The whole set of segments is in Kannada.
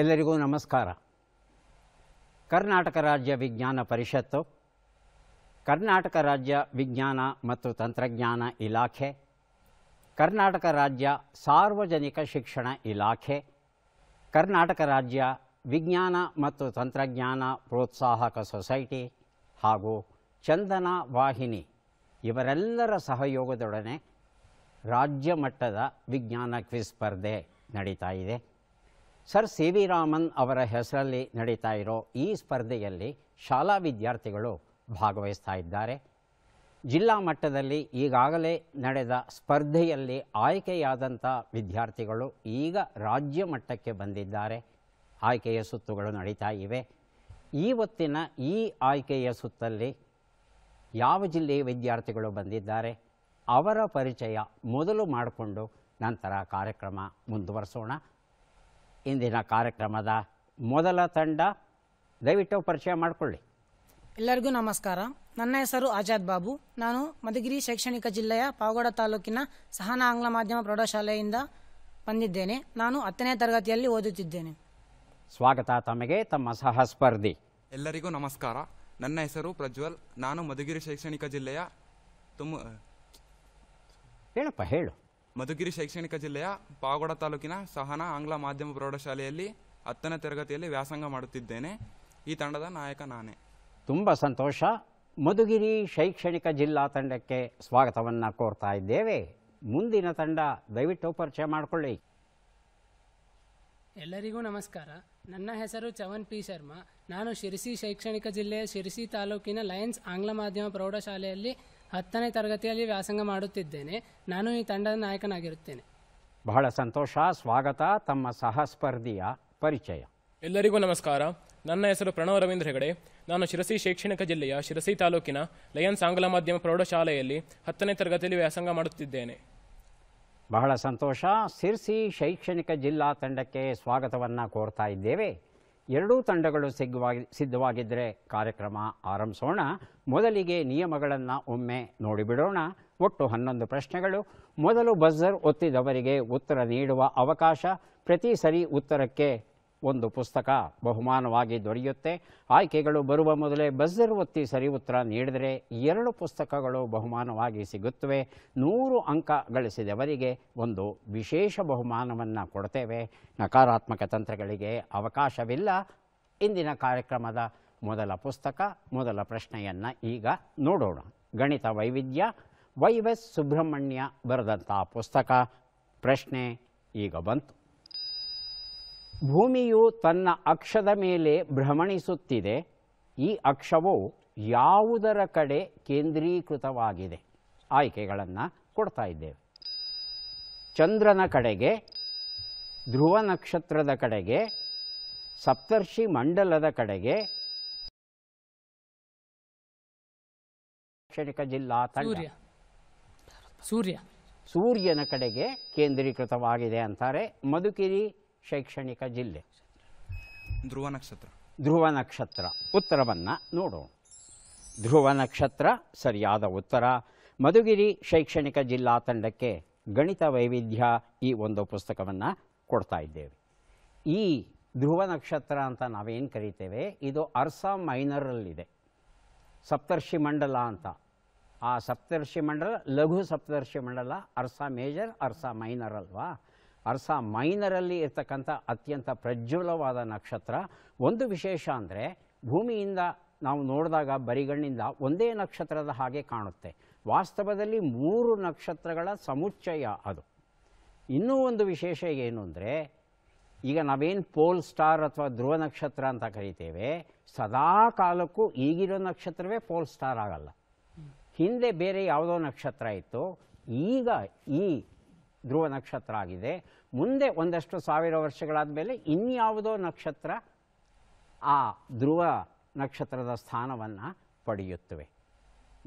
ಎಲ್ಲರಿಗೂ ನಮಸ್ಕಾರ ಕರ್ನಾಟಕ ರಾಜ್ಯ ವಿಜ್ಞಾನ ಪರಿಷತ್ತು ಕರ್ನಾಟಕ ರಾಜ್ಯ ವಿಜ್ಞಾನ ಮತ್ತು ತಂತ್ರಜ್ಞಾನ ಇಲಾಖೆ ಕರ್ನಾಟಕ ರಾಜ್ಯ ಸಾರ್ವಜನಿಕ ಶಿಕ್ಷಣ ಇಲಾಖೆ ಕರ್ನಾಟಕ ರಾಜ್ಯ ವಿಜ್ಞಾನ ಮತ್ತು ತಂತ್ರಜ್ಞಾನ ಪ್ರೋತ್ಸಾಹಕ ಸೊಸೈಟಿ ಹಾಗೂ ಚಂದನ ವಾಹಿನಿ ಇವರೆಲ್ಲರ ಸಹಯೋಗದೊಡನೆ ರಾಜ್ಯ ಮಟ್ಟದ ವಿಜ್ಞಾನ ಕ್ವಿಜ್ ಸ್ಪರ್ಧೆ ನಡೀತಾ ಇದೆ ಸರ್ ಸಿ ವಿ ರಾಮನ್ ಅವರ ಹೆಸರಲ್ಲಿ ನಡೀತಾ ಇರೋ ಈ ಸ್ಪರ್ಧೆಯಲ್ಲಿ ಶಾಲಾ ವಿದ್ಯಾರ್ಥಿಗಳು ಭಾಗವಹಿಸ್ತಾ ಇದ್ದಾರೆ ಜಿಲ್ಲಾ ಮಟ್ಟದಲ್ಲಿ ಈಗಾಗಲೇ ನಡೆದ ಸ್ಪರ್ಧೆಯಲ್ಲಿ ಆಯ್ಕೆಯಾದಂಥ ವಿದ್ಯಾರ್ಥಿಗಳು ಈಗ ರಾಜ್ಯ ಮಟ್ಟಕ್ಕೆ ಬಂದಿದ್ದಾರೆ ಆಯ್ಕೆಯ ಸುತ್ತುಗಳು ನಡೀತಾ ಇವೆ ಈ ಹೊತ್ತಿನ ಈ ಆಯ್ಕೆಯ ಸುತ್ತಲ್ಲಿ ಯಾವ ಜಿಲ್ಲೆಯ ವಿದ್ಯಾರ್ಥಿಗಳು ಬಂದಿದ್ದಾರೆ ಅವರ ಪರಿಚಯ ಮೊದಲು ಮಾಡಿಕೊಂಡು ನಂತರ ಕಾರ್ಯಕ್ರಮ ಮುಂದುವರಿಸೋಣ ಇಂದಿನ ಕಾರ್ಯಕ್ರಮದ ಮೊದಲ ತಂಡ ದಯವಿಟ್ಟು ಪರಿಚಯ ಮಾಡಿಕೊಳ್ಳಿ ಎಲ್ಲರಿಗೂ ನಮಸ್ಕಾರ ನನ್ನ ಹೆಸರು ಆಜಾದ್ ಬಾಬು ನಾನು ಮಧುಗಿರಿ ಶೈಕ್ಷಣಿಕ ಜಿಲ್ಲೆಯ ಪಾವಗಡ ತಾಲೂಕಿನ ಸಹನ ಆಂಗ್ಲ ಮಾಧ್ಯಮ ಪ್ರೌಢಶಾಲೆಯಿಂದ ಬಂದಿದ್ದೇನೆ ನಾನು ಹತ್ತನೇ ತರಗತಿಯಲ್ಲಿ ಓದುತ್ತಿದ್ದೇನೆ ಸ್ವಾಗತ ತಮಗೆ ತಮ್ಮ ಸಹಸ್ಪರ್ಧಿ ಎಲ್ಲರಿಗೂ ನಮಸ್ಕಾರ ನನ್ನ ಹೆಸರು ಪ್ರಜ್ವಲ್ ನಾನು ಮಧುಗಿರಿ ಶೈಕ್ಷಣಿಕ ಜಿಲ್ಲೆಯ ತುಮ ಹೇಳಪ್ಪ ಹೇಳು ಮಧುಗಿರಿ ಶೈಕ್ಷಣಿಕ ಜಿಲ್ಲೆಯ ಪಾವಗಡ ತಾಲೂಕಿನ ಸಹನ ಆಂಗ್ಲ ಮಾಧ್ಯಮ ಪ್ರೌಢಶಾಲೆಯಲ್ಲಿ ಹತ್ತನೇ ತರಗತಿಯಲ್ಲಿ ವ್ಯಾಸಂಗ ಮಾಡುತ್ತಿದ್ದೇನೆ ಈ ತಂಡದ ನಾಯಕ ನಾನೇ ತುಂಬ ಸಂತೋಷ ಮಧುಗಿರಿ ಶೈಕ್ಷಣಿಕ ಜಿಲ್ಲಾ ತಂಡಕ್ಕೆ ಸ್ವಾಗತವನ್ನು ಕೋರ್ತಾ ಇದ್ದೇವೆ ಮುಂದಿನ ತಂಡ ದಯವಿಟ್ಟು ಪರಿಚಯ ಮಾಡಿಕೊಳ್ಳಿ ಎಲ್ಲರಿಗೂ ನಮಸ್ಕಾರ ನನ್ನ ಹೆಸರು ಚವನ್ ಪಿ ಶರ್ಮಾ ನಾನು ಶಿರಸಿ ಶೈಕ್ಷಣಿಕ ಜಿಲ್ಲೆಯ ಶಿರಸಿ ತಾಲೂಕಿನ ಲಯನ್ಸ್ ಆಂಗ್ಲ ಮಾಧ್ಯಮ ಪ್ರೌಢಶಾಲೆಯಲ್ಲಿ ಹತ್ತನೇ ತರಗತಿಯಲ್ಲಿ ವ್ಯಾಸಂಗ ಮಾಡುತ್ತಿದ್ದೇನೆ ನಾನು ಈ ತಂಡದ ನಾಯಕನಾಗಿರುತ್ತೇನೆ ಬಹಳ ಸಂತೋಷ ಸ್ವಾಗತ ತಮ್ಮ ಸಹಸ್ಪರ್ಧಿಯ ಪರಿಚಯ ಎಲ್ಲರಿಗೂ ನಮಸ್ಕಾರ ನನ್ನ ಹೆಸರು ಪ್ರಣವ್ ರವೀಂದ್ರ ಹೆಗಡೆ ನಾನು ಶಿರಸಿ ಶೈಕ್ಷಣಿಕ ಜಿಲ್ಲೆಯ ಶಿರಸಿ ತಾಲೂಕಿನ ಲಯನ್ಸ್ ಆಂಗ್ಲ ಮಾಧ್ಯಮ ಪ್ರೌಢಶಾಲೆಯಲ್ಲಿ ಹತ್ತನೇ ತರಗತಿಯಲ್ಲಿ ವ್ಯಾಸಂಗ ಮಾಡುತ್ತಿದ್ದೇನೆ ಬಹಳ ಸಂತೋಷ ಶಿರಸಿ ಶೈಕ್ಷಣಿಕ ಜಿಲ್ಲಾ ತಂಡಕ್ಕೆ ಸ್ವಾಗತವನ್ನು ಕೋರ್ತಾ ಇದ್ದೇವೆ ಎರಡೂ ತಂಡಗಳು ಸಿದ್ಧವಾಗಿದ್ರೆ ಸಿದ್ಧವಾಗಿದ್ದರೆ ಕಾರ್ಯಕ್ರಮ ಆರಂಭಿಸೋಣ ಮೊದಲಿಗೆ ನಿಯಮಗಳನ್ನು ಒಮ್ಮೆ ನೋಡಿಬಿಡೋಣ ಒಟ್ಟು ಹನ್ನೊಂದು ಪ್ರಶ್ನೆಗಳು ಮೊದಲು ಬಜರ್ ಒತ್ತಿದವರಿಗೆ ಉತ್ತರ ನೀಡುವ ಅವಕಾಶ ಪ್ರತಿ ಸರಿ ಉತ್ತರಕ್ಕೆ ಒಂದು ಪುಸ್ತಕ ಬಹುಮಾನವಾಗಿ ದೊರೆಯುತ್ತೆ ಆಯ್ಕೆಗಳು ಬರುವ ಮೊದಲೇ ಬಜರ್ ಒತ್ತಿ ಸರಿ ಉತ್ತರ ನೀಡಿದರೆ ಎರಡು ಪುಸ್ತಕಗಳು ಬಹುಮಾನವಾಗಿ ಸಿಗುತ್ತವೆ ನೂರು ಅಂಕ ಗಳಿಸಿದವರಿಗೆ ಒಂದು ವಿಶೇಷ ಬಹುಮಾನವನ್ನು ಕೊಡ್ತೇವೆ ನಕಾರಾತ್ಮಕ ತಂತ್ರಗಳಿಗೆ ಅವಕಾಶವಿಲ್ಲ ಇಂದಿನ ಕಾರ್ಯಕ್ರಮದ ಮೊದಲ ಪುಸ್ತಕ ಮೊದಲ ಪ್ರಶ್ನೆಯನ್ನು ಈಗ ನೋಡೋಣ ಗಣಿತ ವೈವಿಧ್ಯ ವೈ ಎಸ್ ಸುಬ್ರಹ್ಮಣ್ಯ ಬರೆದಂಥ ಪುಸ್ತಕ ಪ್ರಶ್ನೆ ಈಗ ಬಂತು ಭೂಮಿಯು ತನ್ನ ಅಕ್ಷದ ಮೇಲೆ ಭ್ರಮಣಿಸುತ್ತಿದೆ ಈ ಅಕ್ಷವು ಯಾವುದರ ಕಡೆ ಕೇಂದ್ರೀಕೃತವಾಗಿದೆ ಆಯ್ಕೆಗಳನ್ನು ಕೊಡ್ತಾ ಇದ್ದೇವೆ ಚಂದ್ರನ ಕಡೆಗೆ ಧ್ರುವ ನಕ್ಷತ್ರದ ಕಡೆಗೆ ಸಪ್ತರ್ಷಿ ಮಂಡಲದ ಕಡೆಗೆ ಶೈಕ್ಷಣಿಕ ಜಿಲ್ಲಾ ಸೂರ್ಯ ಸೂರ್ಯ ಸೂರ್ಯನ ಕಡೆಗೆ ಕೇಂದ್ರೀಕೃತವಾಗಿದೆ ಅಂತಾರೆ ಮಧುಕಿರಿ ಶೈಕ್ಷಣಿಕ ಜಿಲ್ಲೆ ಧ್ರುವ ನಕ್ಷತ್ರ ಧ್ರುವ ನಕ್ಷತ್ರ ಉತ್ತರವನ್ನು ನೋಡೋಣ ಧ್ರುವ ನಕ್ಷತ್ರ ಸರಿಯಾದ ಉತ್ತರ ಮಧುಗಿರಿ ಶೈಕ್ಷಣಿಕ ಜಿಲ್ಲಾ ತಂಡಕ್ಕೆ ಗಣಿತ ವೈವಿಧ್ಯ ಈ ಒಂದು ಪುಸ್ತಕವನ್ನು ಕೊಡ್ತಾ ಇದ್ದೇವೆ ಈ ಧ್ರುವ ನಕ್ಷತ್ರ ಅಂತ ನಾವೇನು ಕರಿತೇವೆ ಇದು ಅರ್ಸ ಮೈನರಲ್ಲಿದೆ ಸಪ್ತರ್ಷಿ ಮಂಡಲ ಅಂತ ಆ ಸಪ್ತರ್ಷಿ ಮಂಡಲ ಲಘು ಸಪ್ತರ್ಷಿ ಮಂಡಲ ಅರ್ಸ ಮೇಜರ್ ಅರ್ಸ ಮೈನರ್ ಅಲ್ವಾ ಅರಸ ಮೈನರಲ್ಲಿ ಇರ್ತಕ್ಕಂಥ ಅತ್ಯಂತ ಪ್ರಜ್ವಲವಾದ ನಕ್ಷತ್ರ ಒಂದು ವಿಶೇಷ ಅಂದರೆ ಭೂಮಿಯಿಂದ ನಾವು ನೋಡಿದಾಗ ಬರಿಗಣ್ಣಿಂದ ಒಂದೇ ನಕ್ಷತ್ರದ ಹಾಗೆ ಕಾಣುತ್ತೆ ವಾಸ್ತವದಲ್ಲಿ ಮೂರು ನಕ್ಷತ್ರಗಳ ಸಮುಚ್ಚಯ ಅದು ಇನ್ನೂ ಒಂದು ವಿಶೇಷ ಏನು ಅಂದರೆ ಈಗ ನಾವೇನು ಪೋಲ್ ಸ್ಟಾರ್ ಅಥವಾ ಧ್ರುವ ನಕ್ಷತ್ರ ಅಂತ ಕರಿತೇವೆ ಸದಾ ಕಾಲಕ್ಕೂ ಈಗಿರೋ ನಕ್ಷತ್ರವೇ ಪೋಲ್ ಸ್ಟಾರ್ ಆಗಲ್ಲ ಹಿಂದೆ ಬೇರೆ ಯಾವುದೋ ನಕ್ಷತ್ರ ಇತ್ತು ಈಗ ಈ ಧ್ರುವ ನಕ್ಷತ್ರ ಆಗಿದೆ ಮುಂದೆ ಒಂದಷ್ಟು ಸಾವಿರ ವರ್ಷಗಳಾದ ಮೇಲೆ ಇನ್ಯಾವುದೋ ನಕ್ಷತ್ರ ಆ ಧ್ರುವ ನಕ್ಷತ್ರದ ಸ್ಥಾನವನ್ನು ಪಡೆಯುತ್ತವೆ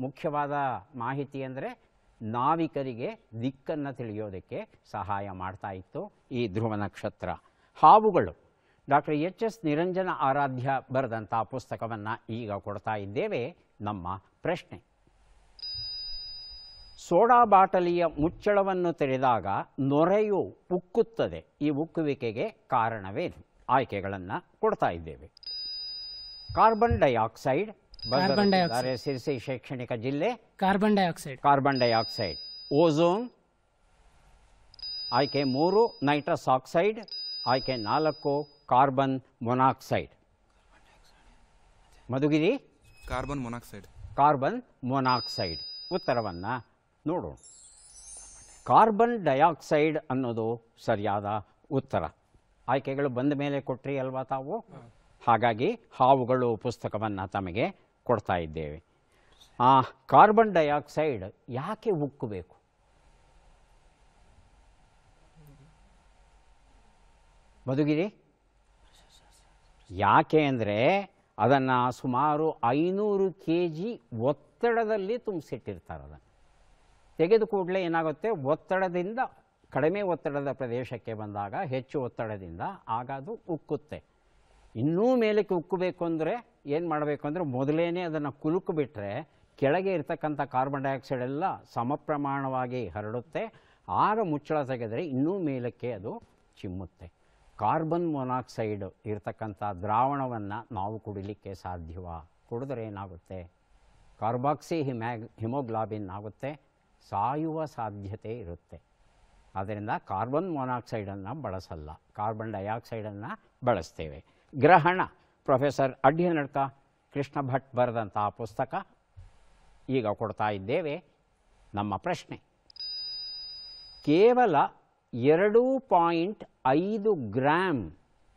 ಮುಖ್ಯವಾದ ಮಾಹಿತಿ ಅಂದರೆ ನಾವಿಕರಿಗೆ ದಿಕ್ಕನ್ನು ತಿಳಿಯೋದಕ್ಕೆ ಸಹಾಯ ಮಾಡ್ತಾ ಇತ್ತು ಈ ಧ್ರುವ ನಕ್ಷತ್ರ ಹಾವುಗಳು doctor H S Niranjana Aradhya ಬರೆದಂಥ ಪುಸ್ತಕವನ್ನು ಈಗ ಕೊಡ್ತಾ ಇದ್ದೇವೆ ನಮ್ಮ ಪ್ರಶ್ನೆ ಸೋಡಾ ಬಾಟಲಿಯ ಮುಚ್ಚಳವನ್ನು ತೆರೆದಾಗ ನೊರೆಯು ಉಕ್ಕುತ್ತದೆ ಈ ಉಕ್ಕುವಿಕೆಗೆ ಕಾರಣವೇ ಆಯ್ಕೆಗಳನ್ನು ಕೊಡ್ತಾ ಇದ್ದೇವೆ carbon dioxide carbon dioxide Sirsi ಶೈಕ್ಷಣಿಕ ಜಿಲ್ಲೆ carbon dioxide carbon dioxide ozone ಆಯ್ಕೆ ಮೂರು ನೈಟ್ರಸ್ ಆಕ್ಸೈಡ್ ಆಯ್ಕೆ ನಾಲ್ಕು carbon monoxide Madhugiri carbon monoxide carbon monoxide ಉತ್ತರವನ್ನು ನೋಡೋಣ ಕಾರ್ಬನ್ ಡೈಆಕ್ಸೈಡ್ ಅನ್ನೋದು ಸರಿಯಾದ ಉತ್ತರ ಆಯ್ಕೆಗಳು ಬಂದ ಮೇಲೆ ಕೊಟ್ರಿ ಅಲ್ವಾ ತಾವು ಹಾಗಾಗಿ ಹಾವುಗಳು ಪುಸ್ತಕವನ್ನು ತಮಗೆ ಕೊಡ್ತಾ ಇದ್ದೇವೆ ಆ ಕಾರ್ಬನ್ ಡೈಆಕ್ಸೈಡ್ ಯಾಕೆ ಉಕ್ಕಬೇಕು ಬದುಕಿರಿ ಯಾಕೆ ಅಂದರೆ ಅದನ್ನು ಸುಮಾರು ಐನೂರು ಕೆ ಜಿ ಒತ್ತಡದಲ್ಲಿ ತುಂಬಿಸಿಟ್ಟಿರ್ತಾರೆ ಅದನ್ನು ತೆಗೆದು ಕೂಡಲೇ ಏನಾಗುತ್ತೆ ಒತ್ತಡದಿಂದ ಕಡಿಮೆ ಒತ್ತಡದ ಪ್ರದೇಶಕ್ಕೆ ಬಂದಾಗ ಹೆಚ್ಚು ಒತ್ತಡದಿಂದ ಆಗ ಅದು ಉಕ್ಕುತ್ತೆ ಇನ್ನೂ ಮೇಲಕ್ಕೆ ಉಕ್ಕಬೇಕು ಅಂದರೆ ಏನು ಮಾಡಬೇಕು ಅಂದರೆ ಮೊದಲೇ ಅದನ್ನು ಕುಲುಕುಬಿಟ್ರೆ ಕೆಳಗೆ ಇರತಕ್ಕಂಥ ಕಾರ್ಬನ್ ಡೈಆಕ್ಸೈಡ್ ಎಲ್ಲ ಸಮಪ್ರಮಾಣವಾಗಿ ಹರಡುತ್ತೆ ಆಗ ಮುಚ್ಚಳ ತೆಗೆದರೆ ಇನ್ನೂ ಮೇಲಕ್ಕೆ ಅದು ಚಿಮ್ಮುತ್ತೆ ಕಾರ್ಬನ್ ಮೊನಾಕ್ಸೈಡ್ ಇರತಕ್ಕಂಥ ದ್ರಾವಣವನ್ನು ನಾವು ಕುಡಿಲಿಕ್ಕೆ ಸಾಧ್ಯವ ಕುಡಿದ್ರೆ ಏನಾಗುತ್ತೆ ಕಾರ್ಬಾಕ್ಸಿ ಹಿಮ್ಯಾಗ್ ಹಿಮೋಗ್ಲಾಬಿನ್ ಆಗುತ್ತೆ ಸಾಯುವ ಸಾಧ್ಯತೆ ಇರುತ್ತೆ ಆದ್ದರಿಂದ ಕಾರ್ಬನ್ ಮೊನಾಕ್ಸೈಡನ್ನು ಬಳಸಲ್ಲ ಕಾರ್ಬನ್ ಡೈಆಕ್ಸೈಡನ್ನು ಬಳಸ್ತೇವೆ ಗ್ರಹಣ ಪ್ರೊಫೆಸರ್ ಅಡ್ಯನಡ್ಕ ಕೃಷ್ಣ ಭಟ್ ಬರೆದಂತಹ ಪುಸ್ತಕ ಈಗ ಕೊಡ್ತಾ ಇದ್ದೇವೆ ನಮ್ಮ ಪ್ರಶ್ನೆ ಕೇವಲ ಎರಡು ಪಾಯಿಂಟ್ ಐದು ಗ್ರಾಮ್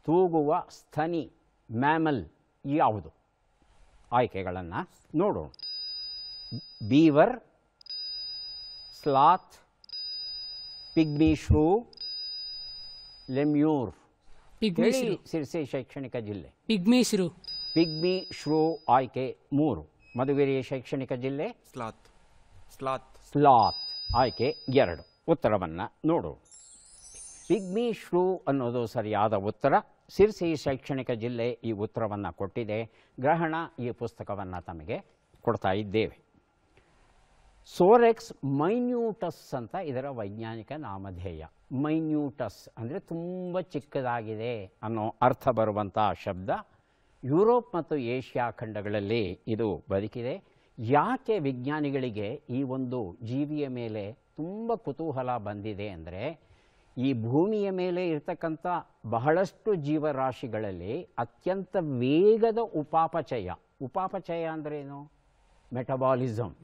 ತೂಗುವ ಸ್ಥನಿ ಮ್ಯಾಮಲ್ ಯಾವುದು ಆಯ್ಕೆಗಳನ್ನು ನೋಡೋಣ beaver sloth, pygmy shrew lemur ಹೇಳಿ ಶಿರ್ಸಿ ಶೈಕ್ಷಣಿಕ ಜಿಲ್ಲೆ ಪಿಗ್ಮಿ ಶ್ರೂ ಪಿಗ್ಮಿ ಶ್ರೂ ಆಯ್ಕೆ ಮೂರು ಮಧುಗಿರಿ ಶೈಕ್ಷಣಿಕ ಜಿಲ್ಲೆ ಸ್ಲಾತ್ ಸ್ಲಾತ್ ಸ್ಲಾತ್ ಆಯ್ಕೆ ಎರಡು ಉತ್ತರವನ್ನು ನೋಡು ಪಿಗ್ಮಿ ಶ್ರೂ ಅನ್ನೋದು ಸರಿಯಾದ ಉತ್ತರ ಸಿರ್ಸಿ ಶೈಕ್ಷಣಿಕ ಜಿಲ್ಲೆ ಈ ಉತ್ತರವನ್ನು ಕೊಟ್ಟಿದೆ ಗ್ರಹಣ ಈ ಪುಸ್ತಕವನ್ನು ತಮಗೆ ಕೊಡ್ತಾ ಇದ್ದೇವೆ ಸೋರೆಕ್ಸ್ ಮೈನ್ಯೂಟಸ್ ಅಂತ ಇದರ ವೈಜ್ಞಾನಿಕ ನಾಮಧೇಯ ಮೈನ್ಯೂಟಸ್ ಅಂದರೆ ತುಂಬ ಚಿಕ್ಕದಾಗಿದೆ ಅನ್ನೋ ಅರ್ಥ ಬರುವಂಥ ಶಬ್ದ ಯುರೋಪ್ ಮತ್ತು ಏಷ್ಯಾ ಖಂಡಗಳಲ್ಲಿ ಇದು ಬದುಕಿದೆ ಯಾಕೆ ವಿಜ್ಞಾನಿಗಳಿಗೆ ಈ ಒಂದು ಜೀವಿಯ ಮೇಲೆ ತುಂಬ ಕುತೂಹಲ ಬಂದಿದೆ ಅಂದರೆ ಈ ಭೂಮಿಯ ಮೇಲೆ ಇರತಕ್ಕಂಥ ಬಹಳಷ್ಟು ಜೀವರಾಶಿಗಳಲ್ಲಿ ಅತ್ಯಂತ ವೇಗದ ಉಪಾಪಚಯ ಉಪಾಪಚಯ ಅಂದ್ರೇನು ಮೆಟಬಾಲಿಸಮ್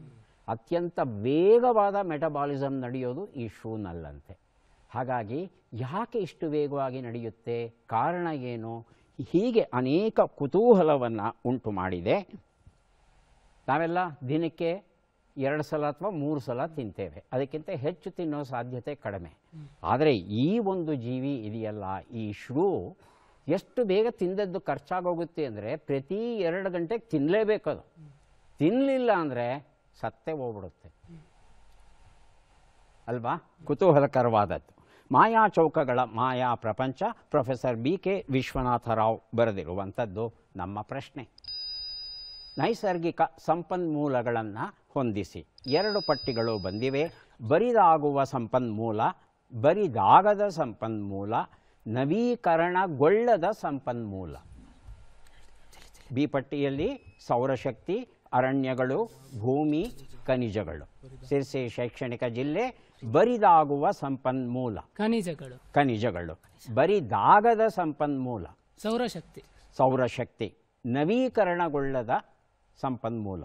ಅತ್ಯಂತ ವೇಗವಾದ ಮೆಟಬಾಲಿಸಮ್ ನಡೆಯೋದು ಈ ಶೂನಲ್ಲಂತೆ ಹಾಗಾಗಿ ಯಾಕೆ ಇಷ್ಟು ವೇಗವಾಗಿ ನಡೆಯುತ್ತೆ ಕಾರಣ ಏನು ಹೀಗೆ ಅನೇಕ ಕುತೂಹಲವನ್ನು ಉಂಟು ಮಾಡಿದೆ ನಾವೆಲ್ಲ ದಿನಕ್ಕೆ ಎರಡು ಸಲ ಅಥವಾ ಮೂರು ಸಲ ತಿಂತೇವೆ ಅದಕ್ಕಿಂತ ಹೆಚ್ಚು ತಿನ್ನೋ ಸಾಧ್ಯತೆ ಕಡಿಮೆ ಆದರೆ ಈ ಒಂದು ಜೀವಿ ಇದೆಯಲ್ಲ ಈ ಶೂ ಎಷ್ಟು ಬೇಗ ತಿಂದದ್ದು ಖರ್ಚಾಗೋಗುತ್ತೆ ಅಂದರೆ ಪ್ರತಿ ಎರಡು ಗಂಟೆಗೆ ತಿನ್ನಲೇಬೇಕದು ತಿನ್ನಲಿಲ್ಲ ಅಂದರೆ ಸತ್ತೇ ಹೋಗ್ಬಿಡುತ್ತೆ ಅಲ್ವಾ ಕುತೂಹಲಕರವಾದದ್ದು ಮಾಯಾ ಚೌಕಗಳ ಮಾಯಾ ಪ್ರಪಂಚ ಪ್ರೊಫೆಸರ್ ಬಿ ಕೆ ವಿಶ್ವನಾಥರಾವ್ ಬರೆದಿರುವಂಥದ್ದು ನಮ್ಮ ಪ್ರಶ್ನೆ ನೈಸರ್ಗಿಕ ಸಂಪನ್ಮೂಲಗಳನ್ನು ಹೊಂದಿಸಿ ಎರಡು ಪಟ್ಟಿಗಳು ಬಂದಿವೆ ಬರಿದಾಗುವ ಸಂಪನ್ಮೂಲ ಬರಿದಾಗದ ಸಂಪನ್ಮೂಲ ನವೀಕರಣಗೊಳ್ಳದ ಸಂಪನ್ಮೂಲ ಬಿ ಪಟ್ಟಿಯಲ್ಲಿ ಸೌರಶಕ್ತಿ ಅರಣ್ಯಗಳು ಭೂಮಿ ಖನಿಜಗಳು ಸಿರ್ಸಿ ಶೈಕ್ಷಣಿಕ ಜಿಲ್ಲೆ ಬರಿದಾಗುವ ಸಂಪನ್ಮೂಲ ಖನಿಜಗಳು ಖನಿಜಗಳು ಬರಿದಾಗದ ಸಂಪನ್ಮೂಲ ಸೌರಶಕ್ತಿ ಸೌರಶಕ್ತಿ ನವೀಕರಣಗೊಳ್ಳದ ಸಂಪನ್ಮೂಲ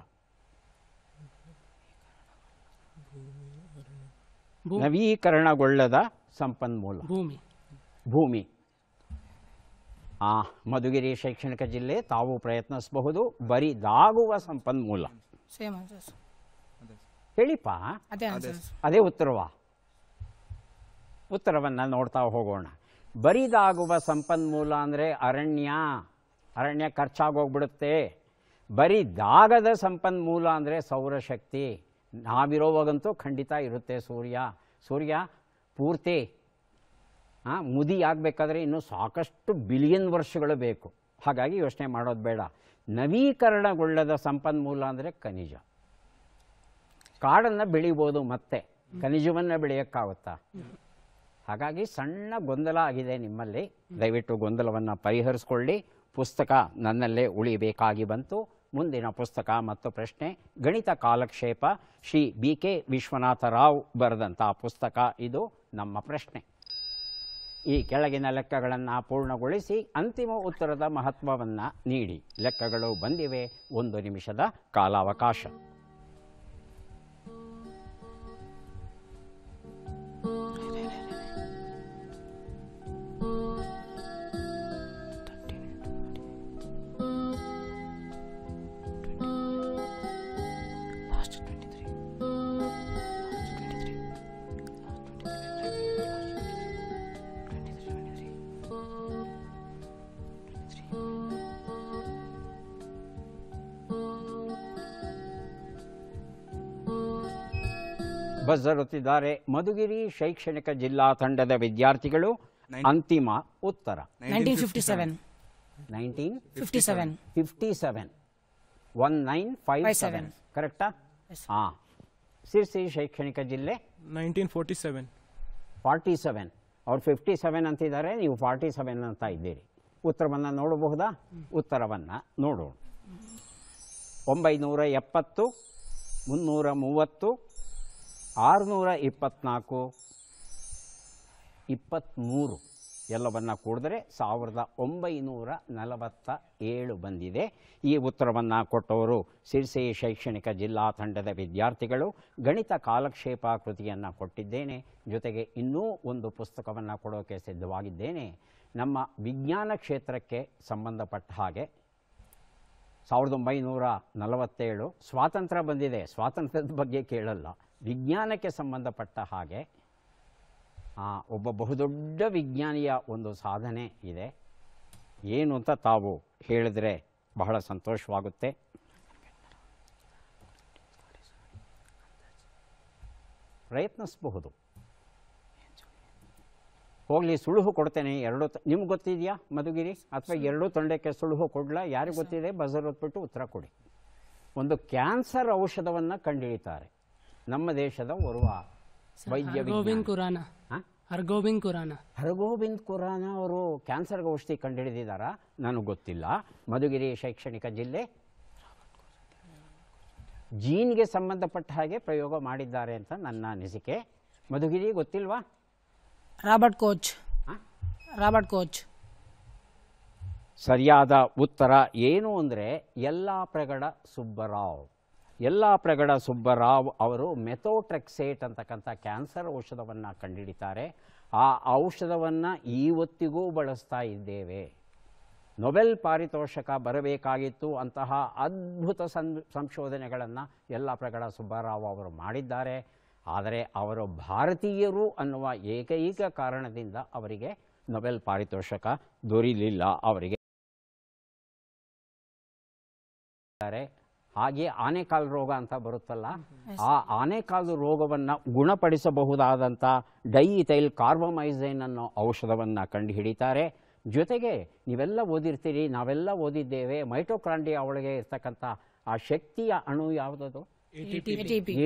ನವೀಕರಣಗೊಳ್ಳದ ಸಂಪನ್ಮೂಲ ಭೂಮಿ ಭೂಮಿ ಮಧುಗಿರಿ ಶೈಕ್ಷಣಿಕ ಜಿಲ್ಲೆ ತಾವು ಪ್ರಯತ್ನಿಸಬಹುದು ಬರಿದಾಗುವ ಸಂಪನ್ಮೂಲ ಹೇಳಿಪ್ಪ ಅದೇ ಉತ್ತರವ ಉತ್ತರವಾ ಉತ್ತರವನ್ನು ನೋಡ್ತಾ ಹೋಗೋಣ ಬರಿದಾಗುವ ಸಂಪನ್ಮೂಲ ಅಂದರೆ ಅರಣ್ಯ ಅರಣ್ಯ ಖರ್ಚಾಗೋಗ್ಬಿಡುತ್ತೆ ಬರಿದಾಗದ ಸಂಪನ್ಮೂಲ ಅಂದರೆ ಸೌರಶಕ್ತಿ ನಾವಿರೋವಾಗಂತೂ ಖಂಡಿತ ಇರುತ್ತೆ ಸೂರ್ಯ ಸೂರ್ಯ ಪೂರ್ತಿ ಮುದಿ ಆಗಬೇಕಾದ್ರೆ ಇನ್ನೂ ಸಾಕಷ್ಟು ಬಿಲಿಯನ್ ವರ್ಷಗಳು ಬೇಕು ಹಾಗಾಗಿ ಯೋಚನೆ ಮಾಡೋದು ಬೇಡ ನವೀಕರಣಗೊಳ್ಳದ ಸಂಪನ್ಮೂಲ ಅಂದರೆ ಖನಿಜ ಕಾಡನ್ನು ಬೆಳಿಬೋದು ಮತ್ತೆ ಖನಿಜವನ್ನು ಬೆಳೆಯೋಕ್ಕಾಗುತ್ತಾ ಹಾಗಾಗಿ ಸಣ್ಣ ಗೊಂದಲ ಆಗಿದೆ ನಿಮ್ಮಲ್ಲಿ ದಯವಿಟ್ಟು ಗೊಂದಲವನ್ನು ಪರಿಹರಿಸ್ಕೊಳ್ಳಿ ಪುಸ್ತಕ ನನ್ನಲ್ಲೇ ಉಳಿಬೇಕಾಗಿ ಬಂತು ಮುಂದಿನ ಪುಸ್ತಕ ಮತ್ತು ಪ್ರಶ್ನೆ ಗಣಿತ ಕಾಲಕ್ಷೇಪ ಶ್ರೀ ಬಿ ಕೆ ವಿಶ್ವನಾಥ ರಾವ್ ಬರೆದಂಥ ಪುಸ್ತಕ ಇದು ನಮ್ಮ ಪ್ರಶ್ನೆ ಈ ಕೆಳಗಿನ ಲೆಕ್ಕಗಳನ್ನು ಪೂರ್ಣಗೊಳಿಸಿ ಅಂತಿಮ ಉತ್ತರದ ಮಹತ್ವವನ್ನು ನೀಡಿ ಲೆಕ್ಕಗಳು ಬಂದಿವೆ ಒಂದು ನಿಮಿಷದ ಕಾಲಾವಕಾಶ ಬಜರುತ್ತಿದ್ದಾರೆ ಮಧುಗಿರಿ ಶೈಕ್ಷಣಿಕ ಜಿಲ್ಲಾ ತಂಡದ ವಿದ್ಯಾರ್ಥಿಗಳು ಅಂತಿಮ ಉತ್ತರ ಒನ್ ನೈನ್ ಫೈವ್ ಸೆವೆನ್ ಕರೆಕ್ಟಾ ಹಾ ಸಿರ್ಸಿ ಶೈಕ್ಷಣಿಕ ಜಿಲ್ಲೆ nineteen forty seven forty seven ಅವ್ರು ಫಿಫ್ಟಿ ಸೆವೆನ್ ಅಂತಿದ್ದಾರೆ ನೀವು ಫಾರ್ಟಿ ಸೆವೆನ್ ಅಂತ ಇದ್ದೀರಿ ಉತ್ತರವನ್ನು ನೋಡಬಹುದಾ ಉತ್ತರವನ್ನು ನೋಡೋಣ ಒಂಬೈನೂರ ಎಪ್ಪತ್ತು ಮುನ್ನೂರ ಮೂವತ್ತು ಆರುನೂರ ಇಪ್ಪತ್ನಾಲ್ಕು ಇಪ್ಪತ್ತ್ಮೂರು ಎಲ್ಲವನ್ನು ಕೂಡಿದ್ರೆ ಸಾವಿರದ ಒಂಬೈನೂರ ನಲವತ್ತ ಏಳು ಬಂದಿದೆ ಈ ಉತ್ತರವನ್ನು ಕೊಟ್ಟವರು ಸಿರ್ಸಿ ಶೈಕ್ಷಣಿಕ ಜಿಲ್ಲಾ ತಂಡದ ವಿದ್ಯಾರ್ಥಿಗಳು ಗಣಿತ ಕಾಲಕ್ಷೇಪ ಕೃತಿಯನ್ನು ಕೊಟ್ಟಿದ್ದೇನೆ ಜೊತೆಗೆ ಇನ್ನೂ ಒಂದು ಪುಸ್ತಕವನ್ನು ಕೊಡೋಕೆ ಸಿದ್ಧವಾಗಿದ್ದೇನೆ ನಮ್ಮ ವಿಜ್ಞಾನ ಕ್ಷೇತ್ರಕ್ಕೆ ಸಂಬಂಧಪಟ್ಟ ಹಾಗೆ ಸಾವಿರದ ಒಂಬೈನೂರ ನಲವತ್ತೇಳು ಸ್ವಾತಂತ್ರ್ಯ ಬಂದಿದೆ ಸ್ವಾತಂತ್ರ್ಯದ ಬಗ್ಗೆ ಕೇಳಲ್ಲ ವಿಜ್ಞಾನಕ್ಕೆ ಸಂಬಂಧಪಟ್ಟ ಹಾಗೆ ಒಬ್ಬ ಬಹುದೊಡ್ಡ ವಿಜ್ಞಾನಿಯ ಒಂದು ಸಾಧನೆ ಇದೆ ಏನು ಅಂತ ತಾವು ಹೇಳಿದ್ರೆ ಬಹಳ ಸಂತೋಷವಾಗುತ್ತೆ ಪ್ರಯತ್ನಿಸಬಹುದು ಹೋಗಲಿ ಸುಳುಹು ಕೊಡ್ತೇನೆ ಎರಡು ನಿಮ್ಗೆ ಗೊತ್ತಿದೆಯಾ ಮಧುಗಿರಿ ಅಥವಾ ಎರಡೂ ತೊಂಡಕ್ಕೆ ಸುಳುಹು ಕೊಡಲ ಯಾರಿಗೆ ಗೊತ್ತಿದೆ ಬಜರ್ ಹೊತ್ಬಿಟ್ಟು ಉತ್ತರ ಕೊಡಿ ಒಂದು ಕ್ಯಾನ್ಸರ್ ಔಷಧವನ್ನು ಕಂಡುಹಿಡಿತಾರೆ ನಮ್ಮ ದೇಶದ ಓರ್ವ ವೈದ್ಯ ಗೋವಿಂದ್ ಕುರಾನ ಹರ್ಗೋವಿಂದ್ ಕುರಾನ ಹರ್ಗೋವಿಂದ್ ಕುರಾನ ಅವರು ಕ್ಯಾನ್ಸರ್ಗೆ ಔಷಧಿ ಕಂಡುಹಿಡಿದಿದ್ದಾರಾ ನನಗೆ ಗೊತ್ತಿಲ್ಲ ಮಧುಗಿರಿ ಶೈಕ್ಷಣಿಕ ಜಿಲ್ಲೆ ಜೀನ್ಗೆ ಸಂಬಂಧಪಟ್ಟ ಹಾಗೆ ಪ್ರಯೋಗ ಮಾಡಿದ್ದಾರೆ ಅಂತ ನನ್ನ ಅನಿಸಿಕೆ ಮಧುಗಿರಿ ಗೊತ್ತಿಲ್ವಾ ರಾಬರ್ಟ್ ಕೋಚ್ ರಾಬರ್ಟ್ ಕೋಚ್ ಸರಿಯಾದ ಉತ್ತರ ಏನು ಅಂದರೆ ಪ್ರಗಡ ಸುಬ್ಬರಾವ್ ಎಲ್ಲ ಪ್ರಗಡ ಸುಬ್ಬರಾವ್ ಅವರು ಮೆಥೋಟ್ರೆಕ್ಸೇಟ್ ಅಂತಕ್ಕಂಥ ಕ್ಯಾನ್ಸರ್ ಔಷಧವನ್ನು ಕಂಡುಹಿಡಿತಾರೆ ಆ ಔಷಧವನ್ನು ಇವತ್ತಿಗೂ ಬಳಸ್ತಾ ಇದ್ದೇವೆ ನೊಬೆಲ್ ಪಾರಿತೋಷಕ ಬರಬೇಕಾಗಿತ್ತು ಅಂತಹ ಅದ್ಭುತ ಸಂ ಸಂಶೋಧನೆಗಳನ್ನು ಎಲ್ಲ ಪ್ರಗಡ ಸುಬ್ಬರಾವ್ ಅವರು ಮಾಡಿದ್ದಾರೆ ಆದರೆ ಅವರು ಭಾರತೀಯರು ಅನ್ನುವ ಏಕೈಕ ಕಾರಣದಿಂದ ಅವರಿಗೆ ನೊಬೆಲ್ ಪಾರಿತೋಷಕ ದೊರೀಲಿಲ್ಲ ಅವರಿಗೆ ಹಾಗೆ ಆನೆಕಾಲು ರೋಗ ಅಂತ ಬರುತ್ತಲ್ಲ ಆ ಆನೆಕಾಲು ರೋಗವನ್ನು ಗುಣಪಡಿಸಬಹುದಾದಂಥ ಇಥೈಲ್ ಕಾರ್ಬಮೈಸೈನ್ ಅನ್ನೋ ಔಷಧವನ್ನು ಕಂಡು ಹಿಡಿತಾರೆ ಜೊತೆಗೆ ನೀವೆಲ್ಲ ಓದಿರ್ತೀರಿ ನಾವೆಲ್ಲ ಓದಿದ್ದೇವೆ ಮೈಟೋಕ್ರಾಂಡಿಯ ಒಳಗೆ ಇರ್ತಕ್ಕಂಥ ಆ ಶಕ್ತಿಯ ಅಣು ಯಾವುದದು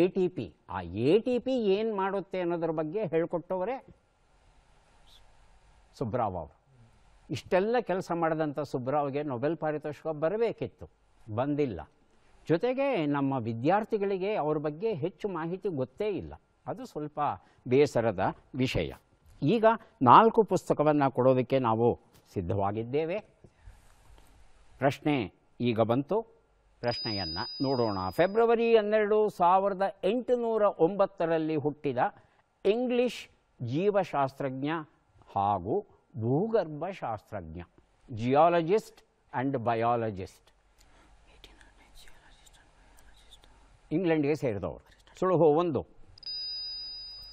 ಎ ಟಿ ಪಿ ಆ ಎ ಟಿ ಪಿ ಏನು ಮಾಡುತ್ತೆ ಅನ್ನೋದ್ರ ಬಗ್ಗೆ ಹೇಳ್ಕೊಟ್ಟವರೇ ಸುಬ್ರಾವ್ ಅವರು ಇಷ್ಟೆಲ್ಲ ಕೆಲಸ ಮಾಡಿದಂಥ ಸುಬ್ರಾವ್ಗೆ ನೊಬೆಲ್ ಪಾರಿತೋಷಿಕ ಬರಬೇಕಿತ್ತು ಬಂದಿಲ್ಲ ಜೊತೆಗೆ ನಮ್ಮ ವಿದ್ಯಾರ್ಥಿಗಳಿಗೆ ಅವ್ರ ಬಗ್ಗೆ ಹೆಚ್ಚು ಮಾಹಿತಿ ಗೊತ್ತೇ ಇಲ್ಲ ಅದು ಸ್ವಲ್ಪ ಬೇಸರದ ವಿಷಯ ಈಗ ನಾಲ್ಕು ಪುಸ್ತಕವನ್ನು ಕೊಡೋದಕ್ಕೆ ನಾವು ಸಿದ್ಧವಾಗಿದ್ದೇವೆ ಪ್ರಶ್ನೆ ಈಗ ಬಂತು ಪ್ರಶ್ನೆಯನ್ನು ನೋಡೋಣ ಫೆಬ್ರವರಿ ಹನ್ನೆರಡು ಸಾವಿರದ ಎಂಟುನೂರ ಒಂಬತ್ತರಲ್ಲಿ ಹುಟ್ಟಿದ ಇಂಗ್ಲಿಷ್ ಜೀವಶಾಸ್ತ್ರಜ್ಞ ಹಾಗೂ ಭೂಗರ್ಭಶಾಸ್ತ್ರಜ್ಞ ಜಿಯಾಲಜಿಸ್ಟ್ ಆ್ಯಂಡ್ ಬಯಾಲಜಿಸ್ಟ್ ಇಂಗ್ಲೆಂಡ್ಗೆ ಸೇರಿದವರು ಸುಳುಹು ಒಂದು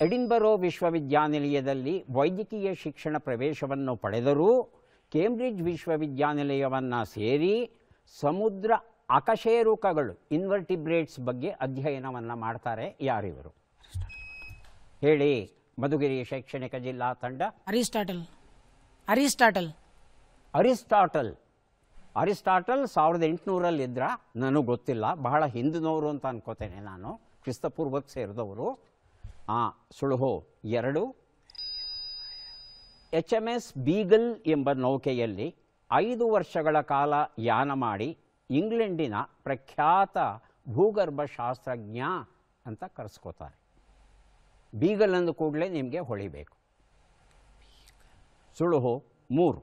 ಎಡಿನ್ಬರೋ ವಿಶ್ವವಿದ್ಯಾನಿಲಯದಲ್ಲಿ ವೈದ್ಯಕೀಯ ಶಿಕ್ಷಣ ಪ್ರವೇಶವನ್ನು ಪಡೆದರೂ ಕೇಂಬ್ರಿಡ್ಜ್ ವಿಶ್ವವಿದ್ಯಾನಿಲಯವನ್ನು ಸೇರಿ ಸಮುದ್ರ ಅಕಶೇರುಕಗಳು ಇನ್ವರ್ಟಿಬ್ರೇಟ್ಸ್ ಬಗ್ಗೆ ಅಧ್ಯಯನವನ್ನು ಮಾಡ್ತಾರೆ ಯಾರಿವರು ಹೇಳಿ ಮಧುಗಿರಿ ಶೈಕ್ಷಣಿಕ ಜಿಲ್ಲಾ ತಂಡ ಅರಿಸ್ಟಾಟಲ್ ಅರಿಸ್ಟಾಟಲ್ ಅರಿಸ್ಟಾಟಲ್ ಅರಿಸ್ಟಾಟಲ್ ಸಾವಿರದ ಎಂಟುನೂರಲ್ಲಿ ಇದ್ರ ನನಗೆ ಗೊತ್ತಿಲ್ಲ ಬಹಳ ಹಿಂದಿನವರು ಅಂತ ಅನ್ಕೋತೇನೆ ನಾನು ಕ್ರಿಸ್ತಪೂರ್ವಕ್ಕೆ ಸೇರಿದವರು ಸುಳುಹು ಎರಡು ಎಚ್ ಎಮ್ ಎಸ್ ಬೀಗಲ್ ಎಂಬ ನೌಕೆಯಲ್ಲಿ ಐದು ವರ್ಷಗಳ ಕಾಲ ಯಾನ ಮಾಡಿ ಇಂಗ್ಲೆಂಡಿನ ಪ್ರಖ್ಯಾತ ಭೂಗರ್ಭಶಾಸ್ತ್ರಜ್ಞ ಅಂತ ಕರೆಸ್ಕೋತಾರೆ ಬೀಗಲ್ ಅಂದ ಕೂಡಲೇ ನಿಮಗೆ ಹೊಳಿಬೇಕು ಸುಳುಹು ಮೂರು